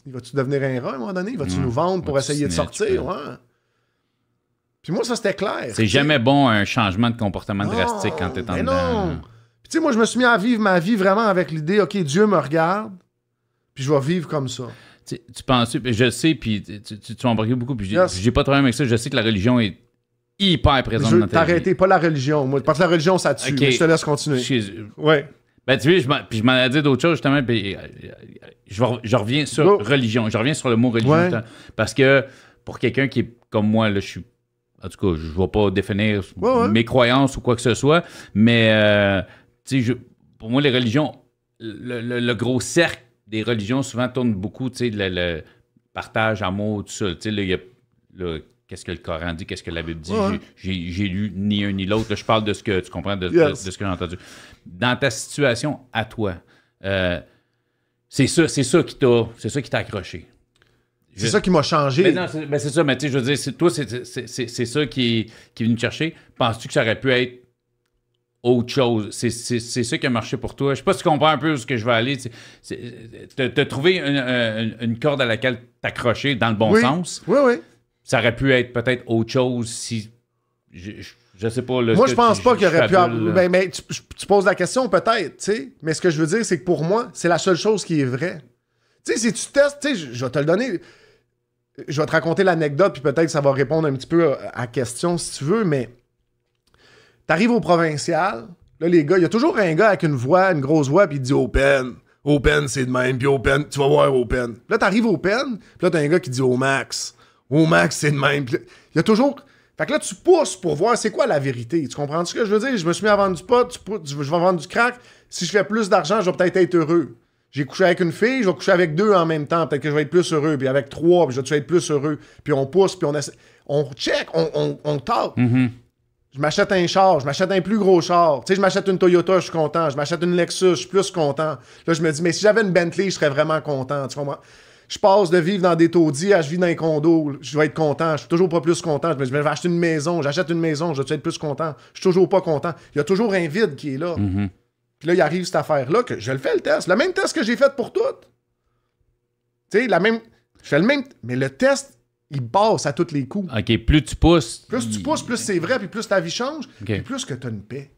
vas-tu devenir un rat à un moment donné? va tu hmm. nous vendre pour essayer de sortir? Puis moi, ça, c'était clair. C'est jamais bon un changement de comportement drastique quand t'es en dedans. Non. Puis tu sais, moi, je me suis mis à vivre ma vie vraiment avec l'idée, OK, Dieu me regarde, puis je vais vivre comme ça tu, tu penses, ben, je sais, puis tu, tu, embarqué beaucoup, puis j'ai n'ai pas de problème avec ça. Je sais que la religion est hyper présente dans ta vie. pas la religion. Moi, parce que la religion, ça tue. Je te laisse continuer. Oui. Ouais. Ben, tu sais, je m'en ai dit d'autres choses, justement, puis euh, euh, je, reviens sur religion. Je reviens sur le mot religion. Parce que pour quelqu'un qui est comme moi, là, je suis. En tout cas, je ne vais pas définir mes croyances ou quoi que ce soit, mais euh, pour moi, les religions, le gros cercle des religions souvent tournent beaucoup, tu sais, le, partage partage, amour, tout ça. Tu sais, qu'est-ce que le Coran dit, qu'est-ce que la Bible dit. J'ai, lu ni un ni l'autre. je parle de ce que tu comprends, de, ce que j'ai entendu. Dans ta situation à toi, euh, c'est, ça, c'est ça qui t'a, c'est ça qui t'a accroché. C'est ça qui m'a changé. Mais non, c'est, ben, ça, mais tu sais, je veux dire, c'est, toi, c'est, ça qui, qui est venu te chercher. Penses-tu que ça aurait pu être autre chose. C'est ça qui a marché pour toi. Je sais pas si tu comprends un peu ce que je vais aller. Tu as trouvé une, corde à laquelle t'accrocher dans le bon sens. Oui, oui. Ça aurait pu être peut-être autre chose si. Je, ne sais pas. moi, je pense pas qu'il aurait pu. Ben, mais tu, poses la question peut-être, tu sais. Mais ce que je veux dire, c'est que pour moi, c'est la seule chose qui est vraie. Tu sais, si tu testes, tu sais, je, vais te le donner. Je vais te raconter l'anecdote, puis peut-être ça va répondre un petit peu à la question si tu veux, mais T'arrives au provincial, là, les gars, il y a toujours un gars avec une voix, une grosse voix, puis il dit open. Open, c'est de même, puis open, tu vas voir open. là, t'arrives open, puis là, t'as un gars qui dit au max. Au max, c'est de même. il y a toujours. Fait que là, tu pousses pour voir c'est quoi la vérité. Tu comprends ce que je veux dire? Je me suis mis à vendre du pot, je vais vendre du crack. Si je fais plus d'argent, je vais peut-être être heureux. J'ai couché avec une fille, je vais coucher avec deux en même temps. Peut-être que je vais être plus heureux. Puis avec trois, puis je vais être plus heureux. Puis on pousse, puis on essaie. On check, on, on, on mm-hmm je m'achète un char, je m'achète un plus gros char. Tu sais, je m'achète une Toyota, je suis content. Je m'achète une Lexus, je suis plus content. Là, je me dis, mais si j'avais une Bentley, je serais vraiment content. Tu moi, Je passe de vivre dans des taudis à je vis dans un condo, je vais être content. Je suis toujours pas plus content. Je me dis, je vais acheter une maison, j'achète une maison, je vais être plus content. Je suis toujours pas content. Il y a toujours un vide qui est là. Mhm. Puis là, il arrive cette affaire-là que je le fais le test. Le même test que j'ai fait pour toutes. Tu sais, la même. Je fais le même. Mais le test, il bosse à tous les coups. OK, plus tu pousses. Plus tu pousses, plus c'est vrai, puis plus ta vie change, plus que tu as une paix.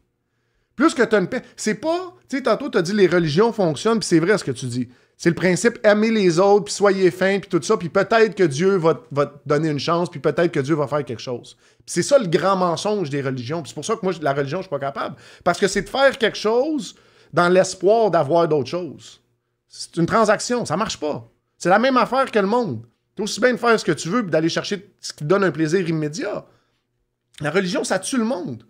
Plus que tu as une paix. C'est pas. Tu sais, tantôt, tu as dit les religions fonctionnent, puis c'est vrai ce que tu dis. C'est le principe aimer les autres, puis soyez fin, puis tout ça, puis peut-être que Dieu va, te donner une chance, puis peut-être que Dieu va faire quelque chose. C'est ça le grand mensonge des religions. C'est pour ça que moi, la religion, je suis pas capable. Parce que c'est de faire quelque chose dans l'espoir d'avoir d'autres choses. C'est une transaction, ça marche pas. C'est la même affaire que le monde. C'est aussi bien de faire ce que tu veux et d'aller chercher ce qui te donne un plaisir immédiat. La religion, ça tue le monde.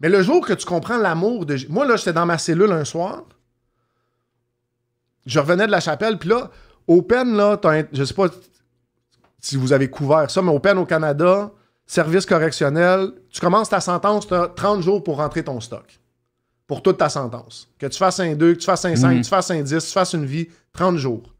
Mais le jour que tu comprends l'amour de. Moi, là, j'étais dans ma cellule un soir. Je revenais de la chapelle, puis là, pen là, as un... je sais pas si vous avez couvert ça, mais au PEN au Canada, service correctionnel, tu commences ta sentence, tu as 30 jours pour rentrer ton stock. Pour toute ta sentence. Que tu fasses un 2, que tu fasses un 5, que mm. tu fasses un 10, que tu fasses une vie, 30 jours.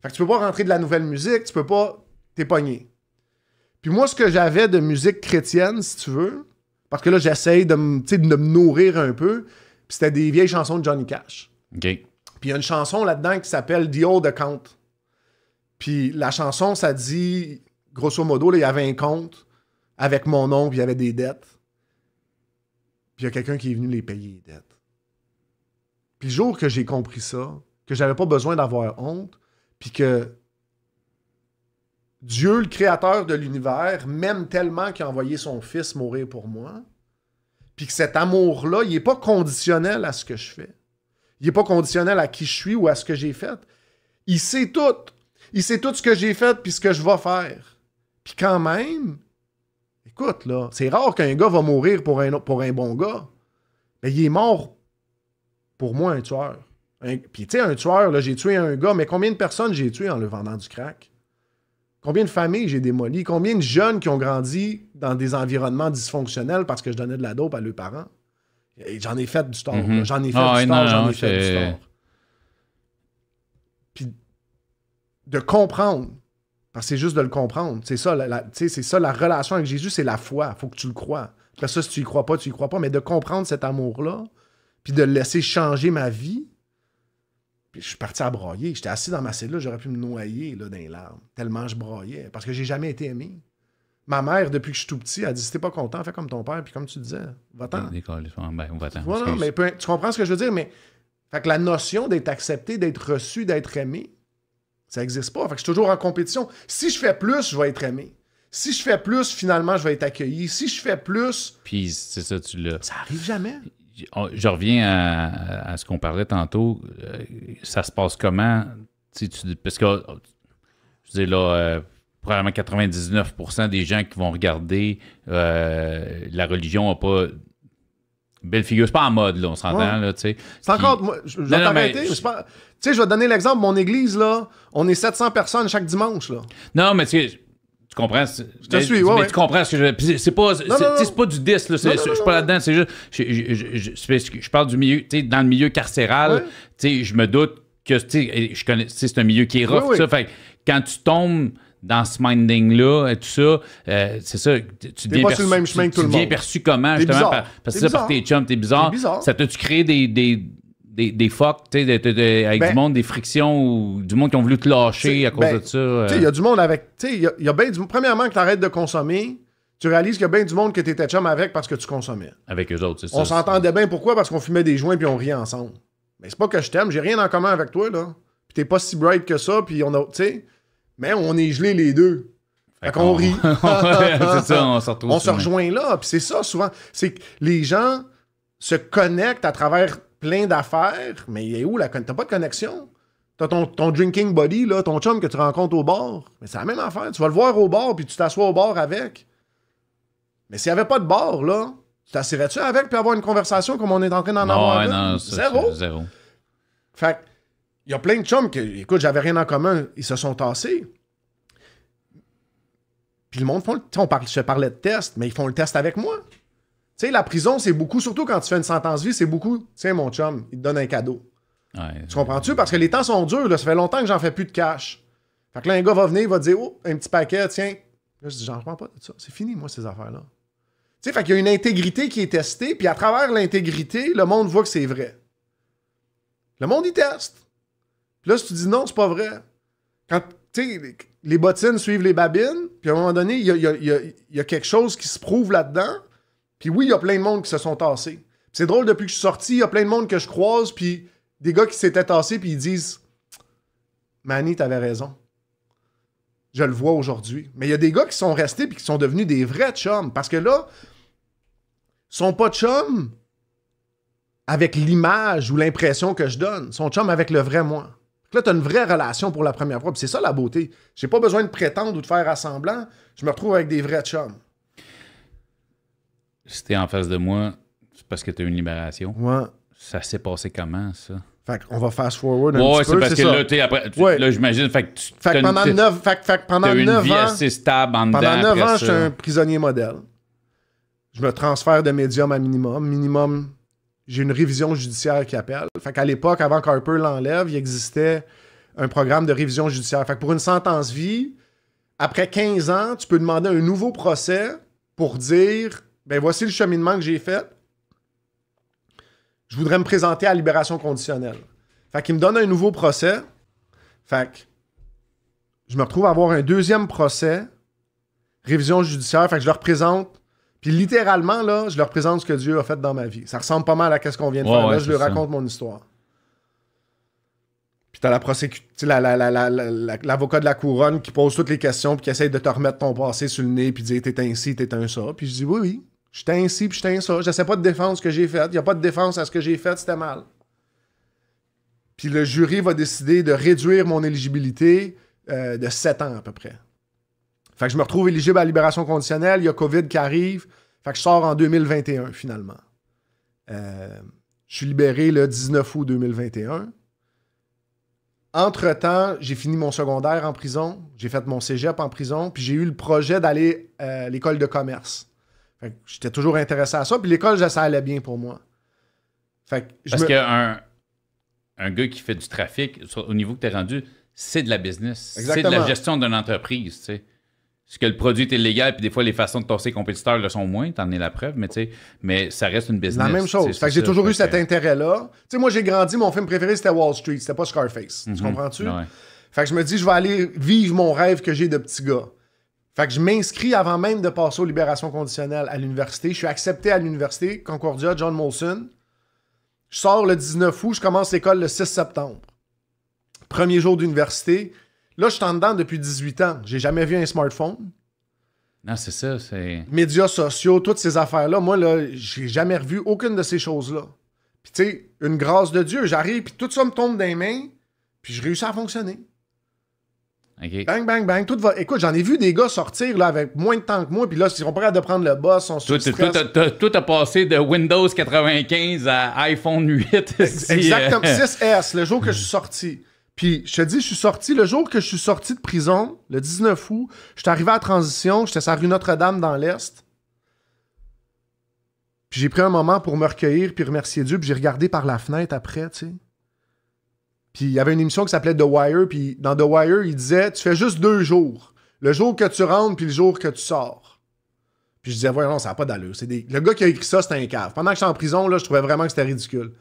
Fait que tu peux pas rentrer de la nouvelle musique, tu peux pas. T'es Puis moi, ce que j'avais de musique chrétienne, si tu veux, parce que là, j'essaye de, de me nourrir un peu, c'était des vieilles chansons de Johnny Cash. Puis il y a une chanson là-dedans qui s'appelle The Old Account. Puis la chanson, ça dit, grosso modo, il y avait un compte avec mon nom, puis il y avait des dettes. Puis il y a quelqu'un qui est venu les payer, les dettes. Puis le jour que j'ai compris ça, que j'avais pas besoin d'avoir honte, puis que Dieu, le créateur de l'univers, m'aime tellement qu'il a envoyé son fils mourir pour moi. Puis que cet amour-là, il n'est pas conditionnel à ce que je fais. Il n'est pas conditionnel à qui je suis ou à ce que j'ai fait. Il sait tout. Il sait tout ce que j'ai fait puis ce que je vais faire. Puis quand même, écoute, là, c'est rare qu'un gars va mourir pour un, pour un bon gars. Mais il est mort pour moi, un tueur. Un... Puis tu sais, un tueur, là, j'ai tué un gars, mais combien de personnes j'ai tué en le vendant du crack? Combien de familles j'ai démolies? Combien de jeunes qui ont grandi dans des environnements dysfonctionnels parce que je donnais de la dope à leurs parents? J'en ai fait du tort. Mhm. J'en ai fait du ah tort, j'en ai fait du tort. Puis de comprendre, parce que c'est juste de le comprendre. C'est ça, la, c'est ça la relation avec Jésus, c'est la foi. faut que tu le crois. Après ça, si tu y crois pas, tu y crois pas. Mais de comprendre cet amour-là, puis de le laisser changer ma vie, puis je suis parti à broyer J'étais assis dans ma cellule, j'aurais pu me noyer là, dans les larmes, tellement je broyais parce que j'ai jamais été aimé. Ma mère, depuis que je suis tout petit, a dit si pas content, fais comme ton père, puis comme tu disais, va-t'en. Ben, va-t'en. tu comprends ce que je veux dire, mais la notion d'être accepté, d'être reçu, d'être aimé, ça n'existe pas. Fait que je suis toujours en compétition. Si je fais plus, je vais être aimé. Si je fais plus, finalement, je vais être accueilli. Si je fais plus. Puis c'est ça, tu l'as. Ça arrive jamais je reviens à, ce qu'on parlait tantôt. Euh, ça se passe comment? parce que, je dis là, euh, probablement 99% des gens qui vont regarder euh, la religion n'a pas. Belle figure, c'est pas en mode, là, on s'entend, là, C'est encore. je, vais t'arrêter. Tu sais, je vais donner l'exemple. Mon église, là, on est 700 personnes chaque dimanche, là. Non, mais tu sais, comprends? Je te suis, ouais, mais tu comprends ce que je C'est pas, c'est, pas du 10, là. je suis pas là-dedans. C'est juste. Je, je, je, je, parle du milieu. Tu sais, dans le milieu carcéral, tu sais, je me doute que. Tu sais, je connais. c'est un milieu qui est rough, oui, oui. Ça, Fait quand tu tombes dans ce minding-là et tout ça, euh, c'est ça, tu deviens perçu, le même chemin que tout le monde. perçu comment, justement, parce que ça, par tes chum, t'es bizarre. bizarre. Ça t'a-tu créé des, des, des, des fucks, tu sais, avec ben- du monde, des frictions ou du monde qui ont voulu te lâcher à cause ben, de ça. Tu sais, euh. il y a du monde avec. Tu sais, il y a, bien du Premièrement, que tu arrêtes de consommer, tu réalises qu'il y a bien du monde que tu étais chum avec parce que tu consommais. Avec eux autres, c'est ça. On s'entendait bien. Pourquoi Parce qu'on fumait des joints puis on riait ensemble. Mais c'est pas que je t'aime, j'ai rien en commun avec toi, là. Puis t'es pas si bright que ça, puis on a. Tu sais, mais on est gelés les deux. Fait, qu'on rit. c'est ça, on se On se rejoint là, puis c'est ça souvent. C'est que les gens se connectent à travers plein d'affaires, mais il est où la T'as pas de connexion? T'as ton, drinking buddy, là, ton chum que tu rencontres au bar. Mais c'est la même affaire. Tu vas le voir au bar, puis tu t'assois au bar avec. Mais s'il n'y avait pas de bar, là, tu t'assirais-tu avec, puis avoir une conversation comme on est en train d'en avoir? zéro. Zéro. Fait il y a plein de chums que, écoute, j'avais rien en commun, ils se sont tassés. Puis le monde, font le, on parle, de test, mais ils font le test avec moi. Tu sais, la prison, c'est beaucoup, surtout quand tu fais une sentence vie, c'est beaucoup. Tiens, mon chum, il te donne un cadeau. tu comprends-tu? Parce que les temps sont durs, là. Ça fait longtemps que j'en fais plus de cash. Fait que là, un gars va venir, il va dire, oh, un petit paquet, tiens. Là, je dis, j'en reprends pas de ça. C'est fini, moi, ces affaires-là. Tu sais, fait qu'il y a une intégrité qui est testée, puis à travers l'intégrité, le monde voit que c'est vrai. Le monde, y teste. Puis là, si tu dis non, c'est pas vrai. Quand, tu sais, les bottines suivent les babines, puis à un moment donné, il y a, y a quelque chose qui se prouve là-dedans puis oui, il y a plein de monde qui se sont tassés. C'est drôle, depuis que je suis sorti, il y a plein de monde que je croise, puis des gars qui s'étaient tassés, puis ils disent Manny, t'avais raison. Je le vois aujourd'hui. Mais il y a des gars qui sont restés, puis qui sont devenus des vrais chums. Parce que là, ils sont pas chums avec l'image ou l'impression que je donne. Ils sont chums avec le vrai moi. Là, tu as une vraie relation pour la première fois. C'est ça la beauté. J'ai pas besoin de prétendre ou de faire assemblant, Je me retrouve avec des vrais chums si t'es en face de moi, c'est parce que t'as eu une libération. Ouais. Ça s'est passé comment, ça? Fait qu'on va fast forward un petit peu. Ouais, c'est parce que là, là, sais, après. ouais. Là, j'imagine. Fait que tu. Fait que pendant 9 fait, fait, pendant une 9 vie ans, assez stable en Pendant 9 ans, je suis un prisonnier modèle. Je me transfère de médium à minimum. Minimum, j'ai une révision judiciaire qui appelle. Fait qu'à l'époque, avant qu'Harper l'enlève, il existait un programme de révision judiciaire. Fait que pour une sentence vie, après 15 ans, tu peux demander un nouveau procès pour dire ben voici le cheminement que j'ai fait. Je voudrais me présenter à libération conditionnelle. Fait qu'il me donne un nouveau procès. Fait que je me retrouve à avoir un deuxième procès, révision judiciaire. Fait que je leur présente puis littéralement, là, je leur présente ce que Dieu a fait dans ma vie. Ça ressemble pas mal à ce qu'on vient de faire. là, je leur raconte mon histoire. Puis t'as la l'avocat de la couronne qui pose toutes les questions puis qui essaye de te remettre ton passé sur le nez puis dit t'es ainsi, ci, t'es un ça. Puis je dis oui, oui, J'étais ainsi, puis j'étais ça. sais pas de défense ce que j'ai fait. Il n'y a pas de défense à ce que j'ai fait, c'était mal. Puis le jury va décider de réduire mon éligibilité euh, de 7 ans à peu près. Fait que je me retrouve éligible à la libération conditionnelle, il y a COVID qui arrive. Fait que je sors en 2021 finalement. Euh, je suis libéré le 19 août 2021. Entre-temps, j'ai fini mon secondaire en prison, j'ai fait mon cégep en prison, puis j'ai eu le projet d'aller à euh, l'école de commerce j'étais toujours intéressé à ça. Puis l'école, ça allait bien pour moi. Parce qu'un un gars qui fait du trafic, au niveau que tu es rendu, c'est de la business. C'est de la gestion d'une entreprise, tu sais. Parce que le produit est illégal, puis des fois, les façons de torcer les compétiteurs le sont moins, en es la preuve, mais, mais ça reste une business. La même chose. j'ai toujours eu cet intérêt-là. Tu moi, j'ai grandi, mon film préféré, c'était Wall Street, c'était pas Scarface. Tu mhm. comprends-tu? Fait que je me dis, je vais aller vivre mon rêve que j'ai de petit gars. Fait que je m'inscris avant même de passer aux libérations conditionnelles à l'université. Je suis accepté à l'université Concordia John Molson. Je sors le 19 août, je commence l'école le 6 septembre. Premier jour d'université. Là, je suis en dedans depuis 18 ans. J'ai jamais vu un smartphone. Non, c'est ça, c'est. Médias sociaux, toutes ces affaires-là. Moi, là, j'ai jamais revu aucune de ces choses-là. Puis, tu sais, une grâce de Dieu, j'arrive, puis tout ça me tombe des mains, puis je réussis à fonctionner. Bang, bang, bang. Tout va... Écoute, j'en ai vu des gars sortir là, avec moins de temps que moi, puis là, ils sont prêts de prendre le boss, tout, a passé de Windows 95 à iPhone 8. Euh, exactement, 6S, le jour que je suis sorti. Puis je te dis, je suis sorti, le jour que je suis sorti de prison, le 19 août, je suis arrivé à transition, j'étais sur la rue Notre-Dame dans l'Est. Puis j'ai pris un moment pour me recueillir, puis remercier Dieu, puis j'ai regardé par la fenêtre après, tu sais il y avait une émission qui s'appelait The Wire, puis dans The Wire, il disait Tu fais juste deux jours. Le jour que tu rentres, puis le jour que tu sors. Puis je disais Voyons, non, ça n'a pas d'allure. Le gars qui a écrit ça, c'était un cave. Pendant que j'étais en prison, là, je trouvais vraiment que c'était ridicule.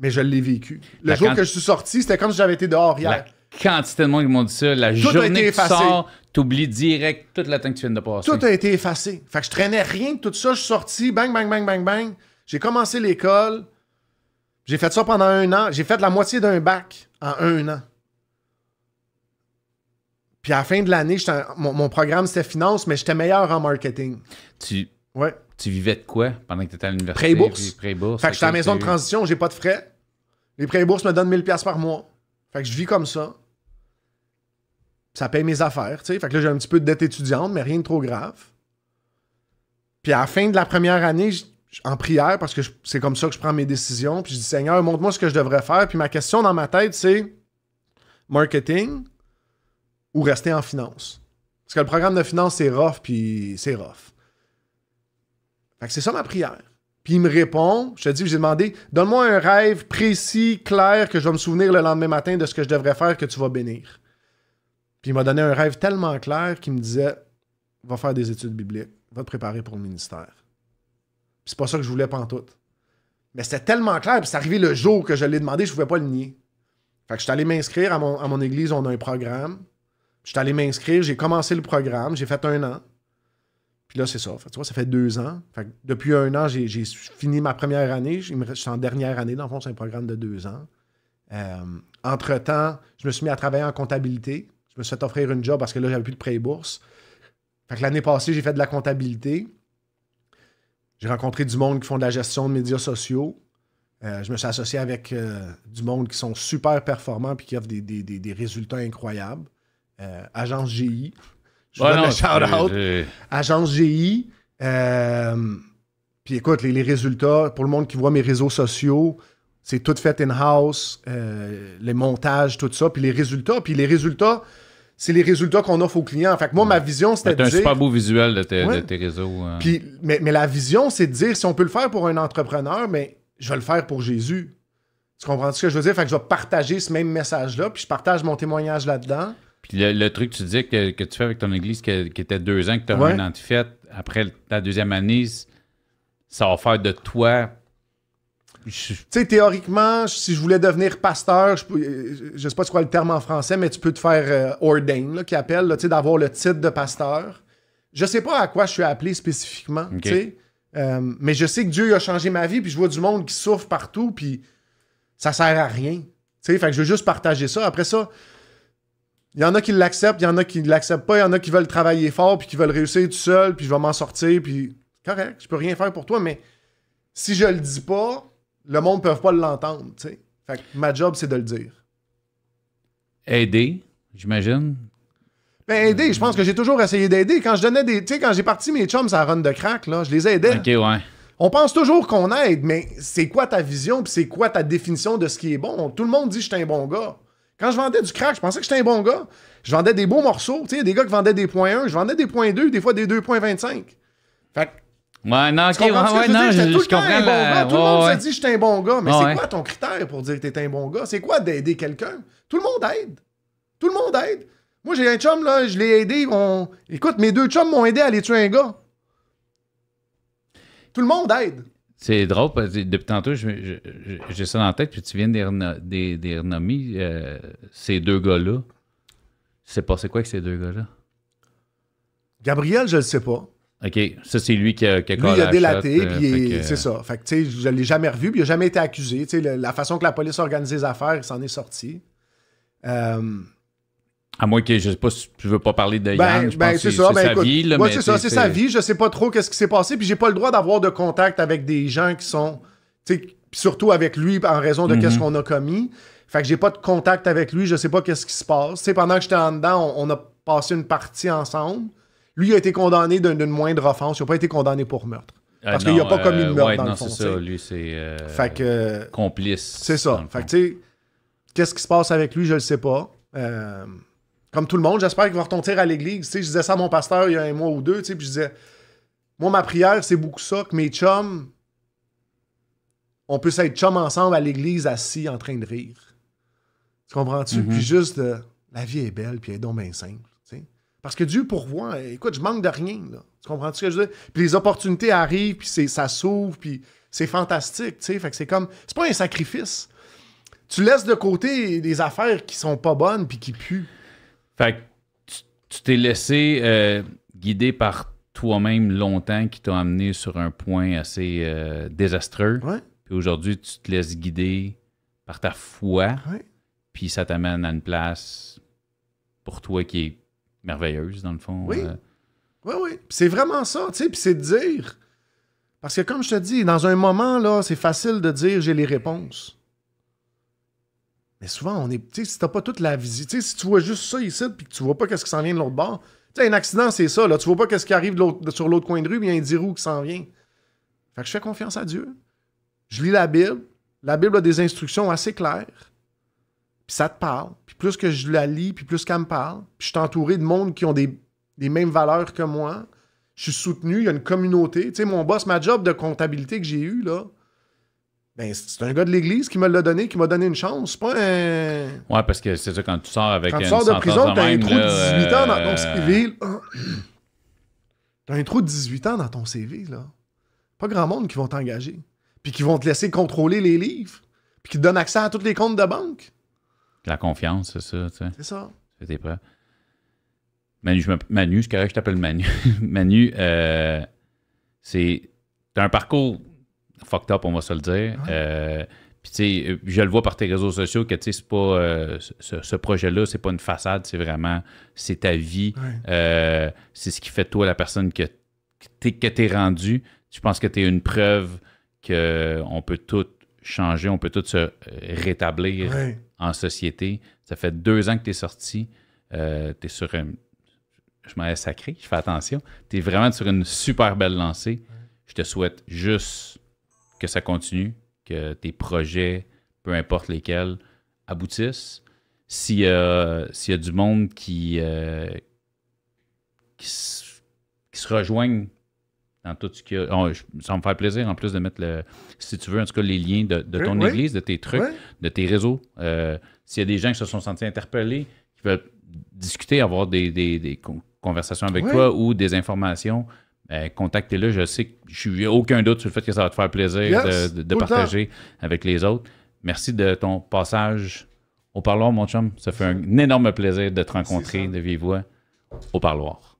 Mais je l'ai vécu. Le jour que je suis sorti, c'était comme si j'avais été dehors hier. La quantité de monde qui m'ont dit ça. La journée que tu sors, t'oublies direct toute la temps que tu viens de passer. Tout a été effacé. Fait que je traînais rien de tout ça. Je suis sorti, bang, bang, bang, bang, bang. J'ai commencé l'école. J'ai fait ça pendant un an. J'ai fait la moitié d'un bac en un an. Puis à la fin de l'année, mon, programme, c'était finance, mais j'étais meilleur en marketing. Tu, ouais. tu vivais de quoi pendant que tu étais à l'université? Pré-bourse. fait que j'étais à la maison de transition, j'ai pas de frais. Les pré bourses me donnent 1000$ par mois. Fait que je vis comme ça. Ça paye mes affaires, tu sais. Fait que là, j'ai un petit peu de dette étudiante, mais rien de trop grave. Puis à la fin de la première année, en prière parce que c'est comme ça que je prends mes décisions. Puis je dis Seigneur, montre-moi ce que je devrais faire. Puis ma question dans ma tête, c'est marketing ou rester en finance. Parce que le programme de finance, c'est rough, puis c'est rough. Fait que c'est ça ma prière. Puis il me répond, je te dis, j'ai demandé, donne-moi un rêve précis, clair, que je vais me souvenir le lendemain matin de ce que je devrais faire, que tu vas bénir. Puis il m'a donné un rêve tellement clair qu'il me disait, va faire des études bibliques, va te préparer pour le ministère c'est pas ça que je voulais pas tout Mais c'était tellement clair, puis c'est arrivé le jour que je l'ai demandé, je pouvais pas le nier. Fait que je suis allé m'inscrire à mon, église, on a un programme. Je suis allé m'inscrire, j'ai commencé le programme, j'ai fait un an. Puis là, c'est ça. tu vois, ça fait deux ans. Fait depuis un an, j'ai fini ma première année. Je, suis en dernière année, dans le fond, c'est un programme de deux ans. Euh, entre-temps, je me suis mis à travailler en comptabilité. Je me suis fait offrir une job parce que là, j'avais plus de prêt bourse. Fait que l'année passée, j'ai fait de la comptabilité. J'ai rencontré du monde qui font de la gestion de médias sociaux. Euh, je me suis associé avec euh, du monde qui sont super performants et qui offrent des, résultats incroyables. Euh, Agence GI. Je vous donne shout-out. Agence GI. puis écoute, les, les, résultats, pour le monde qui voit mes réseaux sociaux, c'est tout fait in-house, les montages, tout ça, puis les résultats. Puis les résultats, c'est les résultats qu'on offre aux clients. Fait moi, ma vision, c'était de un super beau visuel de tes, réseaux. Hein. mais, la vision, c'est de dire, si on peut le faire pour un entrepreneur, mais je vais le faire pour Jésus. Tu comprends ce que je veux dire? Fait que je vais partager ce même message-là, puis je partage mon témoignage là-dedans. Puis le, truc que tu dis, que, tu fais avec ton église qui, était deux ans, que tu as ouais. après ta deuxième année, ça va faire de toi tu sais, théoriquement, si je voulais devenir pasteur, je, ne je sais pas ce quoi le terme en français, mais tu peux te faire euh, ordain, qui appelle, tu sais, d'avoir le titre de pasteur. Je sais pas à quoi je suis appelé spécifiquement, euh, mais je sais que Dieu a changé ma vie, puis je vois du monde qui souffre partout, puis ça sert à rien. fait que je veux juste partager ça. Après ça, il y en a qui l'acceptent, il y en a qui ne l'acceptent pas, il y en a qui veulent travailler fort, puis qui veulent réussir tout seul, puis je vais m'en sortir, puis correct, je peux rien faire pour toi, mais si je le dis pas, le monde ne peut pas l'entendre. Fait ma job, c'est de le dire. Aider, j'imagine. Ben, aider, je pense que j'ai toujours essayé d'aider. Quand je donnais des. Tu sais, quand j'ai parti mes chums à run de crack, là, je les aidais. Ok, On pense toujours qu'on aide, mais c'est quoi ta vision, puis c'est quoi ta définition de ce qui est bon? Tout le monde dit que je un bon gars. Quand je vendais du crack, je pensais que j'étais un bon gars. Je vendais des beaux morceaux. Tu sais, des gars qui vendaient des points 1, je vendais des points 2, des fois des 2.25. Fait Ouais, non, ok, je, comprends. Tout le monde se dit, je suis un bon gars, mais c'est quoi ton critère pour dire que t'es un bon gars? C'est quoi d'aider quelqu'un? Tout le monde aide. Tout le monde aide. Moi, j'ai un chum, là, je l'ai aidé. Écoute, mes deux chums m'ont aidé à aller tuer un gars. Tout le monde aide. C'est drôle, parce que depuis tantôt, j'ai ça dans la tête, puis tu viens des, des, euh, ces deux gars-là. C'est quoi avec ces deux gars-là? Gabriel, je le sais pas. OK, ça, c'est lui qui a, qui il a délaté, euh, puis c'est ça. Fait que, tu sais, je ne l'ai jamais revu, puis il n'a jamais été accusé. Tu sais, la façon que la police a organisé les affaires, il s'en est sorti. Euh, à moins que, je sais pas tu veux pas parler de ben, Yann, je ben, c'est ben, sa écoute, vie. moi, c'est ça, c'est sa vie. Je sais pas trop ce qui s'est passé, puis j'ai pas le droit d'avoir de contact avec des gens qui sont, surtout avec lui en raison de ce mhm. qu'on a commis. Fait que j'ai pas de contact avec lui, je sais pas qu'est-ce qui se passe. sais, pendant que j'étais en dedans, on, a passé une partie ensemble. Lui a été condamné d'une moindre offense. Il n'a pas été condamné pour meurtre. Euh, Parce qu'il n'a pas commis de euh, meurtre dans le fond. c'est ça. Lui, c'est euh, complice. C'est ça. qu'est-ce qui se passe avec lui, je ne le sais pas. comme tout le monde, j'espère qu'il va retourner à l'église. je disais ça à mon pasteur il y a un mois ou deux, puis je disais, moi, ma prière, c'est beaucoup ça, que mes chums, on peut être chums ensemble à l'église, assis, en train de rire. Tu comprends-tu? Mm-hmm. Puis juste, la vie est belle, puis elle est donc bien simple. Parce que Dieu pourvoit. Écoute, je manque de rien. Là. Tu comprends ce que je veux dire? Puis les opportunités arrivent, puis ça s'ouvre, puis c'est fantastique. Tu fait que c'est comme. C'est pas un sacrifice. Tu laisses de côté des affaires qui sont pas bonnes puis qui puent. Fait que tu t'es laissé euh, guider par toi-même longtemps qui t'a amené sur un point assez euh, désastreux. Ouais. Puis aujourd'hui, tu te laisses guider par ta foi. Ouais. Puis ça t'amène à une place pour toi qui est merveilleuse, dans le fond. Oui. Euh. Oui, C'est vraiment ça, tu sais. Puis c'est de dire. Parce que, comme je te dis, dans un moment, là, c'est facile de dire j'ai les réponses. Mais souvent, on est. Tu sais, si t'as pas toute la visite, si tu vois juste ça ici, puis que tu vois pas qu'est-ce qui s'en vient de l'autre bord. Tu sais, un accident, c'est ça, là. Tu vois pas qu'est-ce qui arrive sur l'autre coin de rue, bien il y a un dirou qui s'en vient. Fait que je fais confiance à Dieu. Je lis la Bible. La Bible a des instructions assez claires puis ça te parle. Puis plus que je la lis, puis plus qu'elle me parle, puis je suis entouré de monde qui ont des, mêmes valeurs que moi. Je suis soutenu, il y a une communauté. Tu sais, mon boss, ma job de comptabilité que j'ai eu là, ben, c'est un gars de l'église qui me l'a donné, qui m'a donné une chance. C'est pas un. Ouais, parce que c'est ça, quand tu sors avec. Quand tu sors de prison, euh, t'as un trou de 18 ans dans ton CV. T'as un trou de 18 ans dans ton CV, là. Pas grand monde qui vont t'engager. Puis qui vont te laisser contrôler les livres. Puis qui te donnent accès à tous les comptes de banque. La confiance, c'est ça, tu sais. C'est ça. C'était prêt. Manu, je Manu, je t'appelle Manu. Manu, euh, c'est. T'as un parcours fucked up, on va se le dire. Euh, puis, tu sais, euh, je le vois par tes réseaux sociaux que, tu sais, c'est pas. ce, projet-là, c'est pas une façade, c'est vraiment. C'est ta vie. c'est ce qui fait toi la personne que t'es, que rendue. Je pense que t'es une preuve qu'on peut tout changer, on peut tout se euh, rétablir en société. Ça fait deux ans que tu es sorti, euh, tu es sur un. Je m'en ai sacré, je fais attention. Tu es vraiment sur une super belle lancée. Je te souhaite juste que ça continue, que tes projets, peu importe lesquels, aboutissent. S'il y a du monde qui, euh, qui, qui se rejoignent en tout ce oh, ça va me faire plaisir en plus de mettre, si tu veux, en tout cas, les liens de, ton église, de tes trucs, de tes réseaux. Euh, s'il y a des gens qui se sont sentis interpellés, qui veulent discuter, avoir des, conversations avec toi ou des informations, ben, contactez-le. Je sais que je n'ai aucun doute sur le fait que ça va te faire plaisir de, partager avec les autres. Merci de ton passage au parloir, mon chum. Ça fait un énorme plaisir de te rencontrer de vivre au parloir.